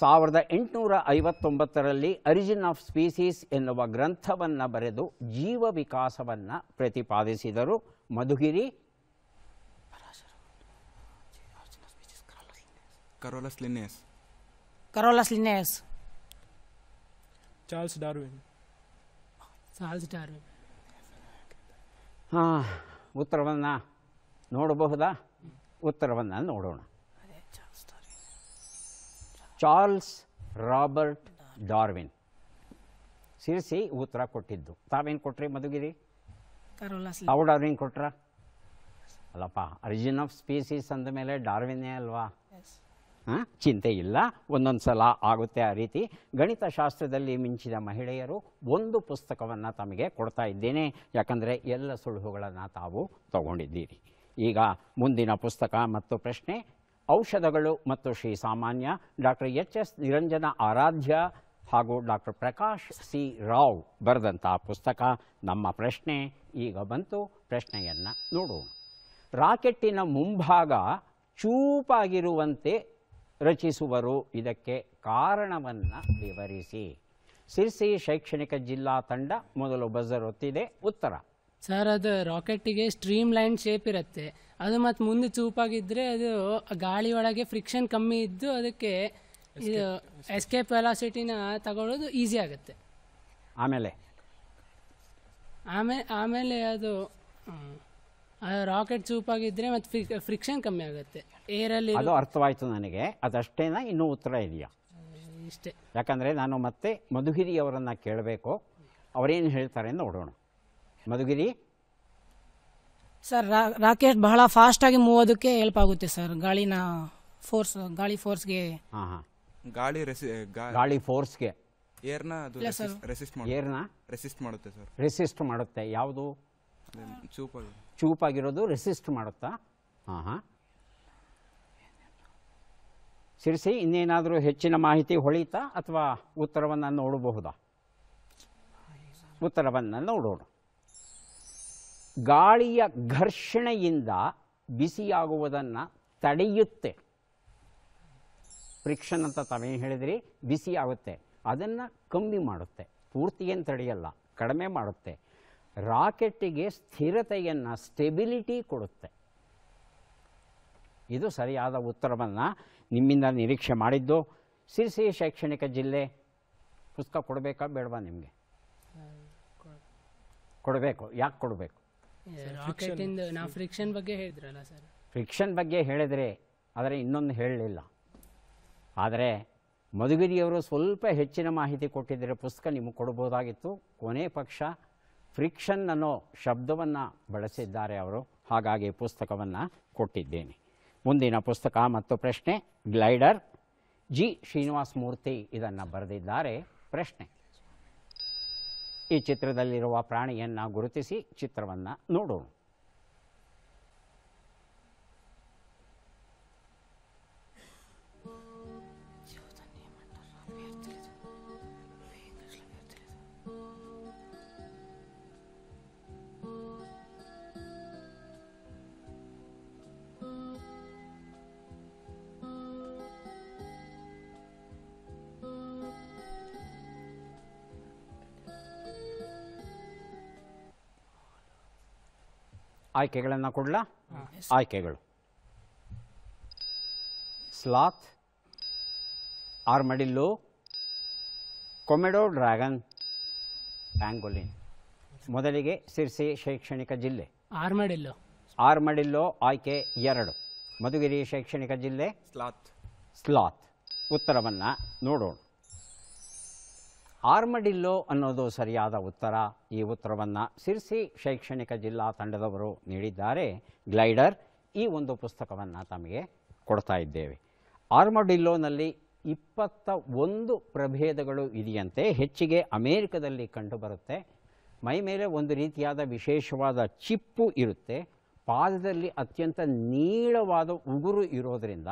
ಸಾವಿರದ ಎಂಟುನೂರ ಐವತ್ತೊಂಬತ್ತರಲ್ಲಿ ಅರಿಜಿನ್ ಆಫ್ ಸ್ಪೀಸೀಸ್ ಎನ್ನುವ ಗ್ರಂಥವನ್ನು ಬರೆದು ಜೀವ ವಿಕಾಸವನ್ನು ಪ್ರತಿಪಾದಿಸಿದರು ಮಧುಗಿರಿ ಚಾರ್ಲ್ಸ್ ಡಾರ್ವಿನ್ ಚಾರ್ಲ್ಸ್ ಹಾಂ ಉತ್ತರವನ್ನು ನೋಡಬಹುದಾ ಉತ್ತರವನ್ನು ನೋಡೋಣ ಚಾರ್ಲ್ಸ್ ರಾಬರ್ಟ್ ಡಾರ್ವಿನ್ ಸಿರಿಸಿ ಉತ್ತರ ಕೊಟ್ಟಿದ್ದು ತಾವೇನು ಕೊಟ್ರಿ ಮಧುಗಿರಿ ತಾವು ಡಾರ್ವಿನ್ ಕೊಟ್ರ ಅಲ್ಲಪ್ಪ ಅರಿಜಿನ್ ಆಫ್ ಸ್ಪೀಸೀಸ್ ಅಂದ ಮೇಲೆ ಡಾರ್ವಿನ್ ಅಲ್ವಾ ಚಿಂತೆ ಇಲ್ಲ ಒಂದೊಂದು ಸಲ ಆಗುತ್ತೆ ಆ ರೀತಿ ಗಣಿತಶಾಸ್ತ್ರದಲ್ಲಿ ಮಿಂಚಿದ ಮಹಿಳೆಯರು ಒಂದು ಪುಸ್ತಕವನ್ನು ತಮಗೆ ಕೊಡ್ತಾ ಇದ್ದೇನೆ ಯಾಕಂದರೆ ಎಲ್ಲ ಸುಳುಹುಗಳನ್ನು ತಾವು ತಗೊಂಡಿದ್ದೀರಿ ಈಗ ಮುಂದಿನ ಪುಸ್ತಕ ಮತ್ತು ಪ್ರಶ್ನೆ ಔಷಧಗಳು ಮತ್ತು ಶ್ರೀ ಸಾಮಾನ್ಯ doctor H S Niranjana Aradhya ಹಾಗೂ ಡಾಕ್ಟರ್ ಪ್ರಕಾಶ್ ಸಿ ರಾವ್ ಬರೆದಂತಹ ಪುಸ್ತಕ ನಮ್ಮ ಪ್ರಶ್ನೆ ಈಗ ಬಂತು ಪ್ರಶ್ನೆಯನ್ನು ನೋಡೋಣ ರಾಕೆಟ್ಟಿನ ಮುಂಭಾಗ ಚೂಪಾಗಿರುವಂತೆ ರಚಿಸುವರು ಇದಕ್ಕೆ ಕಾರಣವನ್ನು ವಿವರಿಸಿ ಸಿರ್ಸಿ ಶೈಕ್ಷಣಿಕ ಜಿಲ್ಲಾ ತಂಡ ಮೊದಲು ಬಜರ್ ಹೊತ್ತಿದೆ ಉತ್ತರ ಸರ್ ಅದು ರಾಕೆಟಿಗೆ ಸ್ಟ್ರೀಮ್ ಲೈನ್ ಶೇಪ್ ಇರುತ್ತೆ ಅದು ಮತ್ತು ಮುಂದೆ ಚೂಪಾಗಿದ್ದರೆ ಅದು ಗಾಳಿ ಒಳಗೆ ಫ್ರಿಕ್ಷನ್ ಕಮ್ಮಿ ಇದ್ದು ಅದಕ್ಕೆ ಇದು ಎಸ್ಕೇಪ್ ವೆಲಾಸಿಟಿನ ತಗೊಳ್ಳೋದು ಈಸಿ ಆಗುತ್ತೆ ಆಮೇಲೆ ಆಮೇಲೆ ಆಮೇಲೆ ಅದು ರಾಕೆಟ್ ಚೂಪಾಗಿದ್ದರೆ ಮತ್ತು ಫ್ರಿಕ್ಷನ್ ಕಮ್ಮಿ ಆಗುತ್ತೆ ಏರಲ್ಲಿ ಅದು ಅರ್ಥವಾಯಿತು ನನಗೆ ಅದಷ್ಟೇನ ಇನ್ನೂ ಉತ್ತರ ಇದೆಯಾ ಇಷ್ಟೇ ಯಾಕಂದರೆ ನಾನು ಮತ್ತೆ ಮಧುಗಿರಿಯವರನ್ನು ಕೇಳಬೇಕು ಅವರೇನು ಹೇಳ್ತಾರೆ ನೋಡೋಣ ಮಧುಗಿರಿ ಸರ್ ರಾಕೆಟ್ ಬಹಳ ಫಾಸ್ಟ್ ಆಗಿ ಮೂವ್ ಹೆಲ್ಪ್ ಆಗುತ್ತೆ ಸರ್ ಗಾಳಿನ ಫೋರ್ಸ್ ಗಾಳಿ ಫೋರ್ಸ್ಗೆ ಹಾಂ ಹಾಂ ಗಾಳಿ ಗಾಳಿ ಫೋರ್ಸ್ಗೆ ಏರ್ನ ರೆಸಿಸ್ಟ್ ಏರ್ನ ರೆಸಿಸ್ಟ್ ಮಾಡುತ್ತೆ ಸರ್ ರೆಸಿಸ್ಟ್ ಮಾಡುತ್ತೆ ಯಾವುದು ಚೂಪಾಗಿ ಚೂಪಾಗಿರೋದು ರೆಸಿಸ್ಟ್ ಮಾಡುತ್ತಾ ಹಾಂ ಹಾಂ ಸಿರಿಸಿ ಇನ್ನೇನಾದರೂ ಹೆಚ್ಚಿನ ಮಾಹಿತಿ ಹೊಳೀತಾ ಅಥವಾ ಉತ್ತರವನ್ನು ನೋಡಬಹುದಾ ಉತ್ತರವನ್ನು ನೋಡೋಣ ಗಾಳಿಯ ಘರ್ಷಣೆಯಿಂದ ಬಿಸಿಯಾಗುವುದನ್ನು ತಡೆಯುತ್ತೆ ಫ್ರಿಕ್ಷನ್ ಅಂತ ತಾವೇ ಹೇಳಿದ್ರಿ ಬಿಸಿಯಾಗುತ್ತೆ ಅದನ್ನು ಕಮ್ಮಿ ಮಾಡುತ್ತೆ ಏನು ತಡೆಯಲ್ಲ ಕಡಿಮೆ ಮಾಡುತ್ತೆ ರಾಕೆಟ್ಟಿಗೆ ಸ್ಥಿರತೆಯನ್ನು ಸ್ಟೆಬಿಲಿಟಿ ಕೊಡುತ್ತೆ ಇದು ಸರಿಯಾದ ಉತ್ತರವನ್ನು ನಿಮ್ಮಿಂದ ನಿರೀಕ್ಷೆ ಮಾಡಿದ್ದು ಸಿರಿಸಿ ಶೈಕ್ಷಣಿಕ ಜಿಲ್ಲೆ ಪುಸ್ತಕ ಕೊಡಬೇಕಾ ಬೇಡವಾ ನಿಮಗೆ ಕೊಡಬೇಕು ಯಾಕೆ ಕೊಡಬೇಕು ಫ್ರಿಕ್ಷನ್ ಬಗ್ಗೆ ಫ್ರಿಕ್ಷನ್ ಬಗ್ಗೆ ಹೇಳಿದರೆ ಆದರೆ ಇನ್ನೊಂದು ಹೇಳಲಿಲ್ಲ ಆದರೆ ಮಧುಗಿರಿಯವರು ಸ್ವಲ್ಪ ಹೆಚ್ಚಿನ ಮಾಹಿತಿ ಕೊಟ್ಟಿದ್ದರೆ ಪುಸ್ತಕ ನಿಮಗೆ ಕೊಡಬಹುದಾಗಿತ್ತು ಕೊನೆ ಪಕ್ಷ ಫ್ರಿಕ್ಷನ್ ಅನ್ನೋ ಶಬ್ದವನ್ನು ಬಳಸಿದ್ದಾರೆ ಅವರು ಹಾಗಾಗಿ ಪುಸ್ತಕವನ್ನು ಕೊಟ್ಟಿದ್ದೇನೆ ಮುಂದಿನ ಪುಸ್ತಕ ಮತ್ತು ಪ್ರಶ್ನೆ ಗ್ಲೈಡರ್ ಜಿ ಶ್ರೀನಿವಾಸ ಮೂರ್ತಿ ಇದನ್ನು ಬರೆದಿದ್ದಾರೆ ಪ್ರಶ್ನೆ ಈ ಚಿತ್ರದಲ್ಲಿರುವ ಪ್ರಾಣಿಯನ್ನು ಗುರುತಿಸಿ ಚಿತ್ರವನ್ನು ನೋಡೋಣ ಆಯ್ಕೆಗಳನ್ನು ಕೊಡಲ ಆಯ್ಕೆಗಳು sloth armadillo komodo dragon pangolin ಮೊದಲಿಗೆ ಸಿರ್ಸಿ ಶೈಕ್ಷಣಿಕ ಜಿಲ್ಲೆ ಆರ್ಮಡಿಲ್ಲೋ ಆರ್ಮಡಿಲ್ಲೋ ಆಯ್ಕೆ ಎರಡು ಮಧುಗಿರಿ ಶೈಕ್ಷಣಿಕ ಜಿಲ್ಲೆ ಸ್ಲಾತ್ ಸ್ಲಾತ್ ಉತ್ತರವನ್ನು ನೋಡೋಣ ಆರ್ಮಡಿಲ್ಲೋ ಅನ್ನೋದು ಸರಿಯಾದ ಉತ್ತರ ಈ ಉತ್ತರವನ್ನು ಸಿರ್ಸಿ ಶೈಕ್ಷಣಿಕ ಜಿಲ್ಲಾ ತಂಡದವರು ನೀಡಿದ್ದಾರೆ ಗ್ಲೈಡರ್ ಈ ಒಂದು ಪುಸ್ತಕವನ್ನು ತಮಗೆ ಕೊಡ್ತಾ ಇದ್ದೇವೆ ಆರ್ಮಡಿಲ್ಲೋನಲ್ಲಿ ಇಪ್ಪತ್ತ ಒಂದು ಪ್ರಭೇದಗಳು ಇದೆಯಂತೆ ಹೆಚ್ಚಿಗೆ ಅಮೇರಿಕದಲ್ಲಿ ಕಂಡುಬರುತ್ತೆ ಮೈ ಮೇಲೆ ಒಂದು ರೀತಿಯಾದ ವಿಶೇಷವಾದ ಚಿಪ್ಪು ಇರುತ್ತೆ ಪಾದದಲ್ಲಿ ಅತ್ಯಂತ ನೀಳವಾದ ಉಗುರು ಇರೋದರಿಂದ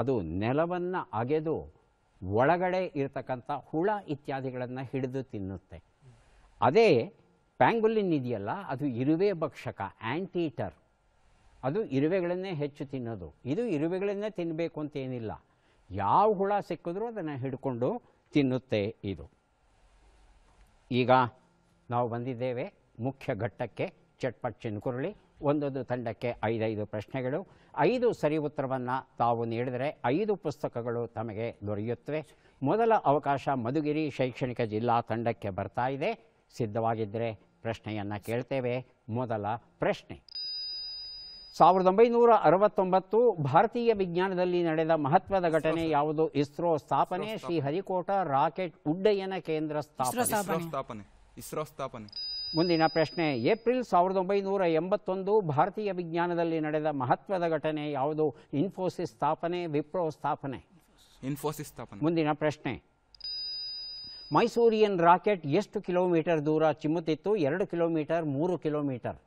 ಅದು ನೆಲವನ್ನು ಅಗೆದು ಒಳಗಡೆ ಇರತಕ್ಕಂಥ ಹುಳ ಇತ್ಯಾದಿಗಳನ್ನು ಹಿಡಿದು ತಿನ್ನುತ್ತೆ ಅದೇ ಪ್ಯಾಂಗುಲಿನ್ ಇದೆಯಲ್ಲ ಅದು ಇರುವೆ ಭಕ್ಷಕ ಆ್ಯಂಟೀಟರ್ ಅದು ಇರುವೆಗಳನ್ನೇ ಹೆಚ್ಚು ತಿನ್ನೋದು ಇದು ಇರುವೆಗಳನ್ನೇ ತಿನ್ನಬೇಕು ಅಂತೇನಿಲ್ಲ ಯಾವ ಹುಳ ಸಿಕ್ಕಿದ್ರೂ ಅದನ್ನು ಹಿಡ್ಕೊಂಡು ತಿನ್ನುತ್ತೆ ಇದು ಈಗ ನಾವು ಬಂದಿದ್ದೇವೆ ಮುಖ್ಯ ಘಟ್ಟಕ್ಕೆ ಚಟ್ಪಟ್ ಚಿನ್ಕುರುಳಿ ಒಂದೊಂದು ತಂಡಕ್ಕೆ ಐದೈದು ಪ್ರಶ್ನೆಗಳು ಐದು ಸರಿ ಉತ್ತರವನ್ನು ತಾವು ನೀಡಿದರೆ ಐದು ಪುಸ್ತಕಗಳು ತಮಗೆ ದೊರೆಯುತ್ತವೆ ಮೊದಲ ಅವಕಾಶ ಮಧುಗಿರಿ ಶೈಕ್ಷಣಿಕ ಜಿಲ್ಲಾ ತಂಡಕ್ಕೆ ಬರ್ತಾ ಇದೆ ಸಿದ್ಧವಾಗಿದ್ದರೆ ಪ್ರಶ್ನೆಯನ್ನು ಕೇಳ್ತೇವೆ ಮೊದಲ ಪ್ರಶ್ನೆ ಸಾವಿರದ ಒಂಬೈನೂರ ಅರವತ್ತೊಂಬತ್ತು ಭಾರತೀಯ ವಿಜ್ಞಾನದಲ್ಲಿ ನಡೆದ ಮಹತ್ವದ ಘಟನೆ ಯಾವುದು ಇಸ್ರೋ ಸ್ಥಾಪನೆ ಶ್ರೀಹರಿಕೋಟ ರಾಕೆಟ್ ಉಡ್ಡಯನ ಕೇಂದ್ರ ಸ್ಥಾಪನೆ ಇಸ್ರೋ ಸ್ಥಾಪನೆ ಮುಂದಿನ ಪ್ರಶ್ನೆ ಏಪ್ರಿಲ್ ಸಾವಿರದ ಒಂಬೈನೂರ ಎಂಬತ್ತೊಂದು ಭಾರತೀಯ ವಿಜ್ಞಾನದಲ್ಲಿ ನಡೆದ ಮಹತ್ವದ ಘಟನೆ ಯಾವುದು ಇನ್ಫೋಸಿಸ್ ಸ್ಥಾಪನೆ ವಿಪ್ರೋ ಸ್ಥಾಪನೆ ಇನ್ಫೋಸಿಸ್ ಸ್ಥಾಪನೆ ಮುಂದಿನ ಪ್ರಶ್ನೆ ಮೈಸೂರಿಯನ್ ರಾಕೆಟ್ ಎಷ್ಟು ಕಿಲೋಮೀಟರ್ ದೂರ ಚಿಮ್ಮುತ್ತಿತ್ತು ಎರಡು ಕಿಲೋಮೀಟರ್ ಮೂರು ಕಿಲೋಮೀಟರ್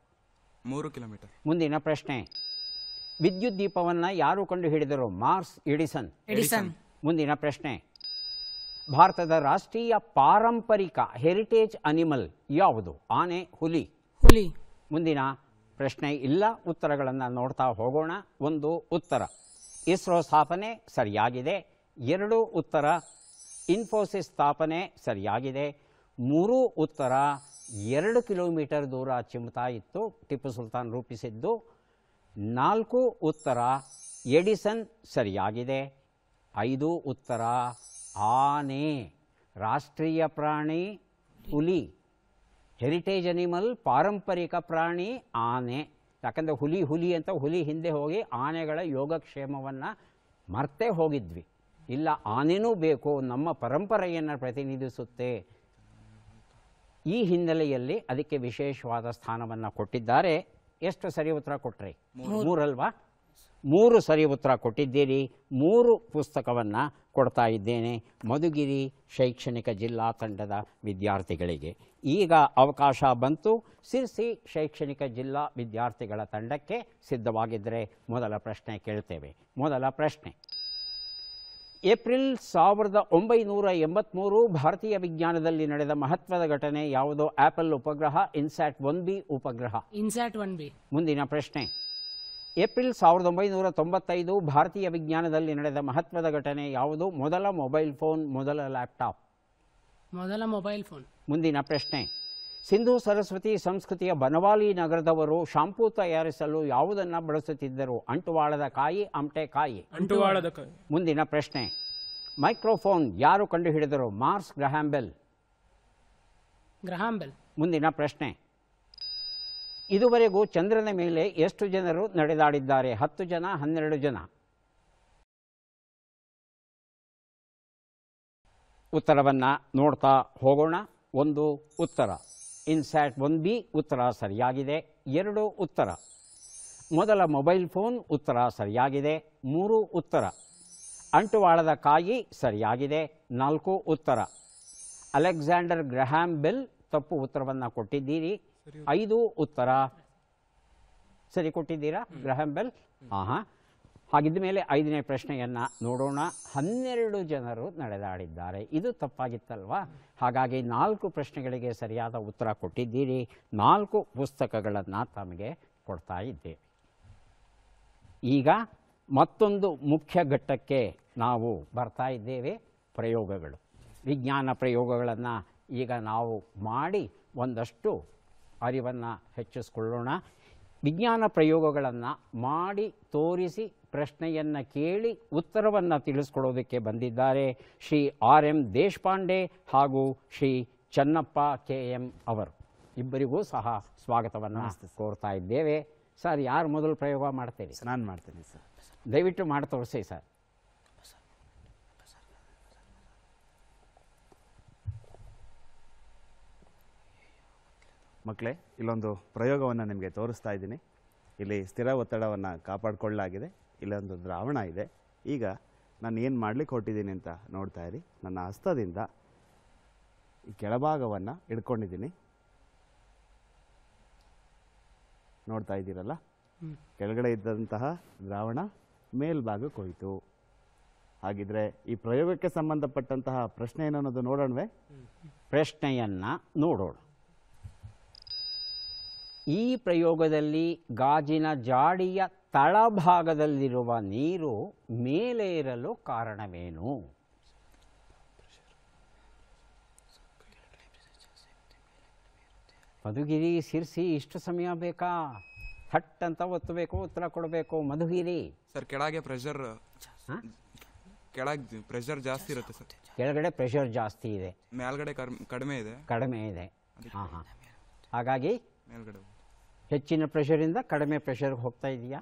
ಮೂರು ಕಿಲೋಮೀಟರ್ ಮುಂದಿನ ಪ್ರಶ್ನೆ ವಿದ್ಯುತ್ ದೀಪವನ್ನು ಯಾರು ಹಿಡಿದರು ಮಾರ್ಸ್ ಎಡಿಸನ್ ಎಡಿಸನ್ ಮುಂದಿನ ಪ್ರಶ್ನೆ ಭಾರತದ ರಾಷ್ಟ್ರೀಯ ಪಾರಂಪರಿಕ ಹೆರಿಟೇಜ್ ಅನಿಮಲ್ ಯಾವುದು ಆನೆ ಹುಲಿ ಹುಲಿ ಮುಂದಿನ ಪ್ರಶ್ನೆ ಇಲ್ಲ ಉತ್ತರಗಳನ್ನು ನೋಡ್ತಾ ಹೋಗೋಣ ಒಂದು ಉತ್ತರ ಇಸ್ರೋ ಸ್ಥಾಪನೆ ಸರಿಯಾಗಿದೆ ಎರಡು ಉತ್ತರ ಇನ್ಫೋಸಿಸ್ ಸ್ಥಾಪನೆ ಸರಿಯಾಗಿದೆ ಮೂರು ಉತ್ತರ ಎರಡು ಕಿಲೋಮೀಟರ್ ದೂರ ಚಿಮ್ತಾ ಇತ್ತು ಟಿಪ್ಪು ಸುಲ್ತಾನ್ ರೂಪಿಸಿದ್ದು ನಾಲ್ಕು ಉತ್ತರ ಎಡಿಸನ್ ಸರಿಯಾಗಿದೆ ಐದು ಉತ್ತರ ಆನೆ ರಾಷ್ಟ್ರೀಯ ಪ್ರಾಣಿ ಹುಲಿ ಹೆರಿಟೇಜ್ ಅನಿಮಲ್ ಪಾರಂಪರಿಕ ಪ್ರಾಣಿ ಆನೆ ಯಾಕಂದರೆ ಹುಲಿ ಹುಲಿ ಅಂತ ಹುಲಿ ಹಿಂದೆ ಹೋಗಿ ಆನೆಗಳ ಯೋಗಕ್ಷೇಮವನ್ನು ಮರ್ತೇ ಹೋಗಿದ್ವಿ ಇಲ್ಲ ಆನೆನೂ ಬೇಕು ನಮ್ಮ ಪರಂಪರೆಯನ್ನು ಪ್ರತಿನಿಧಿಸುತ್ತೆ ಈ ಹಿನ್ನೆಲೆಯಲ್ಲಿ ಅದಕ್ಕೆ ವಿಶೇಷವಾದ ಸ್ಥಾನವನ್ನು ಕೊಟ್ಟಿದ್ದಾರೆ ಎಷ್ಟು ಸರಿ ಉತ್ತರ ಕೊಟ್ರಿ ಮೂರಲ್ವಾ ಮೂರು ಸರಿ ಉತ್ತರ ಕೊಟ್ಟಿದ್ದೀರಿ ಮೂರು ಪುಸ್ತಕವನ್ನು ಕೊಡ್ತಾ ಇದ್ದೇನೆ ಮಧುಗಿರಿ ಶೈಕ್ಷಣಿಕ ಜಿಲ್ಲಾ ತಂಡದ ವಿದ್ಯಾರ್ಥಿಗಳಿಗೆ ಈಗ ಅವಕಾಶ ಬಂತು ಸಿರ್ಸಿ ಶೈಕ್ಷಣಿಕ ಜಿಲ್ಲಾ ವಿದ್ಯಾರ್ಥಿಗಳ ತಂಡಕ್ಕೆ ಸಿದ್ಧವಾಗಿದ್ದರೆ ಮೊದಲ ಪ್ರಶ್ನೆ ಕೇಳ್ತೇವೆ ಮೊದಲ ಪ್ರಶ್ನೆ ಏಪ್ರಿಲ್ ಸಾವಿರದ ಒಂಬೈನೂರ ಎಂಬತ್ತ್ಮೂರು ಭಾರತೀಯ ವಿಜ್ಞಾನದಲ್ಲಿ ನಡೆದ ಮಹತ್ವದ ಘಟನೆ ಯಾವುದೋ ಆಪಲ್ ಉಪಗ್ರಹ ಇನ್ಸ್ಯಾಟ್ ಒನ್ ಬಿ ಉಪಗ್ರಹ ಇನ್ಸ್ಯಾಟ್ ಒನ್ ಬಿ ಮುಂದಿನ ಪ್ರಶ್ನೆ ಏಪ್ರಿಲ್ ಸಾವಿರದ ಒಂಬೈನೂರ ತೊಂಬತ್ತೈದು ಭಾರತೀಯ ವಿಜ್ಞಾನದಲ್ಲಿ ನಡೆದ ಮಹತ್ವದ ಘಟನೆ ಯಾವುದು ಮೊದಲ ಮೊಬೈಲ್ ಫೋನ್ ಮೊದಲ ಲ್ಯಾಪ್ಟಾಪ್ ಮೊದಲ ಮೊಬೈಲ್ ಫೋನ್ ಮುಂದಿನ ಪ್ರಶ್ನೆ ಸಿಂಧು ಸರಸ್ವತಿ ಸಂಸ್ಕೃತಿಯ ಬನವಾಲಿ ನಗರದವರು ಶಾಂಪೂ ತಯಾರಿಸಲು ಯಾವುದನ್ನು ಬಳಸುತ್ತಿದ್ದರು ಅಂಟುವಾಳದ ಕಾಯಿ ಅಂಟೆ ಕಾಯಿ ಅಂಟುವಾಳದ ಕಾಯಿ ಮುಂದಿನ ಪ್ರಶ್ನೆ ಮೈಕ್ರೋಫೋನ್ ಯಾರು ಕಂಡುಹಿಡಿದರು ಮಾರ್ಸ್ ಗ್ರಹಾಂಬೆಲ್ ಗ್ರಹಾಂಬೆಲ್ ಮುಂದಿನ ಪ್ರಶ್ನೆ ಇದುವರೆಗೂ ಚಂದ್ರನ ಮೇಲೆ ಎಷ್ಟು ಜನರು ನಡೆದಾಡಿದ್ದಾರೆ ಹತ್ತು ಜನ ಹನ್ನೆರಡು ಜನ ಉತ್ತರವನ್ನು ನೋಡ್ತಾ ಹೋಗೋಣ ಒಂದು ಉತ್ತರ ಇನ್ಸ್ಯಾಟ್ ಒನ್ ಬಿ ಉತ್ತರ ಸರಿಯಾಗಿದೆ ಎರಡು ಉತ್ತರ ಮೊದಲ ಮೊಬೈಲ್ ಫೋನ್ ಉತ್ತರ ಸರಿಯಾಗಿದೆ ಮೂರು ಉತ್ತರ ಅಂಟುವಾಳದ ಕಾಯಿ ಸರಿಯಾಗಿದೆ ನಾಲ್ಕು ಉತ್ತರ ಅಲೆಕ್ಸಾಂಡರ್ ಗ್ರಹಾಮ್ ಬೆಲ್ ತಪ್ಪು ಉತ್ತರವನ್ನು ಕೊಟ್ಟಿದ್ದೀರಿ ಐದು ಉತ್ತರ ಸರಿ ಕೊಟ್ಟಿದ್ದೀರಾ ಗ್ರಹಂ ಬೆಲ್ ಹಾ ಹಾಗಿದ್ದ ಮೇಲೆ ಐದನೇ ಪ್ರಶ್ನೆಯನ್ನು ನೋಡೋಣ ಹನ್ನೆರಡು ಜನರು ನಡೆದಾಡಿದ್ದಾರೆ ಇದು ತಪ್ಪಾಗಿತ್ತಲ್ವಾ ಹಾಗಾಗಿ ನಾಲ್ಕು ಪ್ರಶ್ನೆಗಳಿಗೆ ಸರಿಯಾದ ಉತ್ತರ ಕೊಟ್ಟಿದ್ದೀರಿ ನಾಲ್ಕು ಪುಸ್ತಕಗಳನ್ನು ತಮಗೆ ಕೊಡ್ತಾ ಇದ್ದೇವೆ ಈಗ ಮತ್ತೊಂದು ಮುಖ್ಯ ಘಟ್ಟಕ್ಕೆ ನಾವು ಬರ್ತಾ ಇದ್ದೇವೆ ಪ್ರಯೋಗಗಳು ವಿಜ್ಞಾನ ಪ್ರಯೋಗಗಳನ್ನು ಈಗ ನಾವು ಮಾಡಿ ಒಂದಷ್ಟು ಅರಿವನ್ನು ಹೆಚ್ಚಿಸ್ಕೊಳ್ಳೋಣ ವಿಜ್ಞಾನ ಪ್ರಯೋಗಗಳನ್ನು ಮಾಡಿ ತೋರಿಸಿ ಪ್ರಶ್ನೆಯನ್ನು ಕೇಳಿ ಉತ್ತರವನ್ನು ತಿಳಿಸ್ಕೊಡೋದಕ್ಕೆ ಬಂದಿದ್ದಾರೆ ಶ್ರೀ ಆರ್ ಎಂ ದೇಶಪಾಂಡೆ ಹಾಗೂ ಶ್ರೀ ಚನ್ನಪ್ಪ ಕೆ ಎಂ ಅವರು ಇಬ್ಬರಿಗೂ ಸಹ ಸ್ವಾಗತವನ್ನು ಕೋರ್ತಾ ಇದ್ದೇವೆ ಸರ್ ಯಾರು ಮೊದಲು ಪ್ರಯೋಗ ಮಾಡ್ತೇವೆ ನಾನು ಮಾಡ್ತೀನಿ ಸರ್ ದಯವಿಟ್ಟು ಮಾಡಿ ತೋರಿಸಿ ಸರ್ ಮಕ್ಕಳೇ ಇಲ್ಲೊಂದು ಪ್ರಯೋಗವನ್ನು ನಿಮಗೆ ತೋರಿಸ್ತಾ ಇದ್ದೀನಿ ಇಲ್ಲಿ ಸ್ಥಿರ ಒತ್ತಡವನ್ನು ಕಾಪಾಡಿಕೊಳ್ಳಲಾಗಿದೆ ಇಲ್ಲೊಂದು ದ್ರಾವಣ ಇದೆ ಈಗ ನಾನು ಏನು ಮಾಡಲಿಕ್ಕೆ ಹೊಟ್ಟಿದ್ದೀನಿ ಅಂತ ನೋಡ್ತಾ ಇರಿ ನನ್ನ ಹಸ್ತದಿಂದ ಈ ಕೆಳಭಾಗವನ್ನು ಇಡ್ಕೊಂಡಿದ್ದೀನಿ ನೋಡ್ತಾ ಇದ್ದೀರಲ್ಲ ಕೆಳಗಡೆ ಇದ್ದಂತಹ ದ್ರಾವಣ ಮೇಲ್ಭಾಗಕ್ಕೆ ಹೋಯಿತು ಹಾಗಿದ್ರೆ ಈ ಪ್ರಯೋಗಕ್ಕೆ ಸಂಬಂಧಪಟ್ಟಂತಹ ಪ್ರಶ್ನೆ ಏನನ್ನೋದು ನೋಡೋಣವೆ ಪ್ರಶ್ನೆಯನ್ನು ನೋಡೋಣ ಈ ಪ್ರಯೋಗದಲ್ಲಿ ಗಾಜಿನ ಜಾಡಿಯ ತಳಭಾಗದಲ್ಲಿರುವ ನೀರು ಮೇಲೆ ಇರಲು ಕಾರಣವೇನು ಮಧುಗಿರಿ ಸಿರ್ಸಿ ಇಷ್ಟು ಸಮಯ ಬೇಕಾ ಹಟ್ ಅಂತ ಒತ್ತಬೇಕು ಉತ್ತರ ಕೊಡಬೇಕು ಮಧುಗಿರಿ ಸರ್ ಕೆಳಗೆ ಪ್ರೆಷರ್ ಕೆಳಗೆ ಪ್ರೆಷರ್ ಜಾಸ್ತಿ ಇರುತ್ತೆ ಸರ್ ಕೆಳಗಡೆ ಪ್ರೆಷರ್ ಜಾಸ್ತಿ ಇದೆ ಮೇಲ್ಗಡೆ ಕಡಿಮೆ ಇದೆ ಕಡಿಮೆ ಇದೆ ಹಾಗಾಗಿ ಮೇಲ್ಗಡೆ ಹೆಚ್ಚಿನ ಪ್ರೆಷರಿಂದ ಕಡಿಮೆ ಪ್ರೆಷರ್ಗೆ ಹೋಗ್ತಾ ಇದೆಯಾ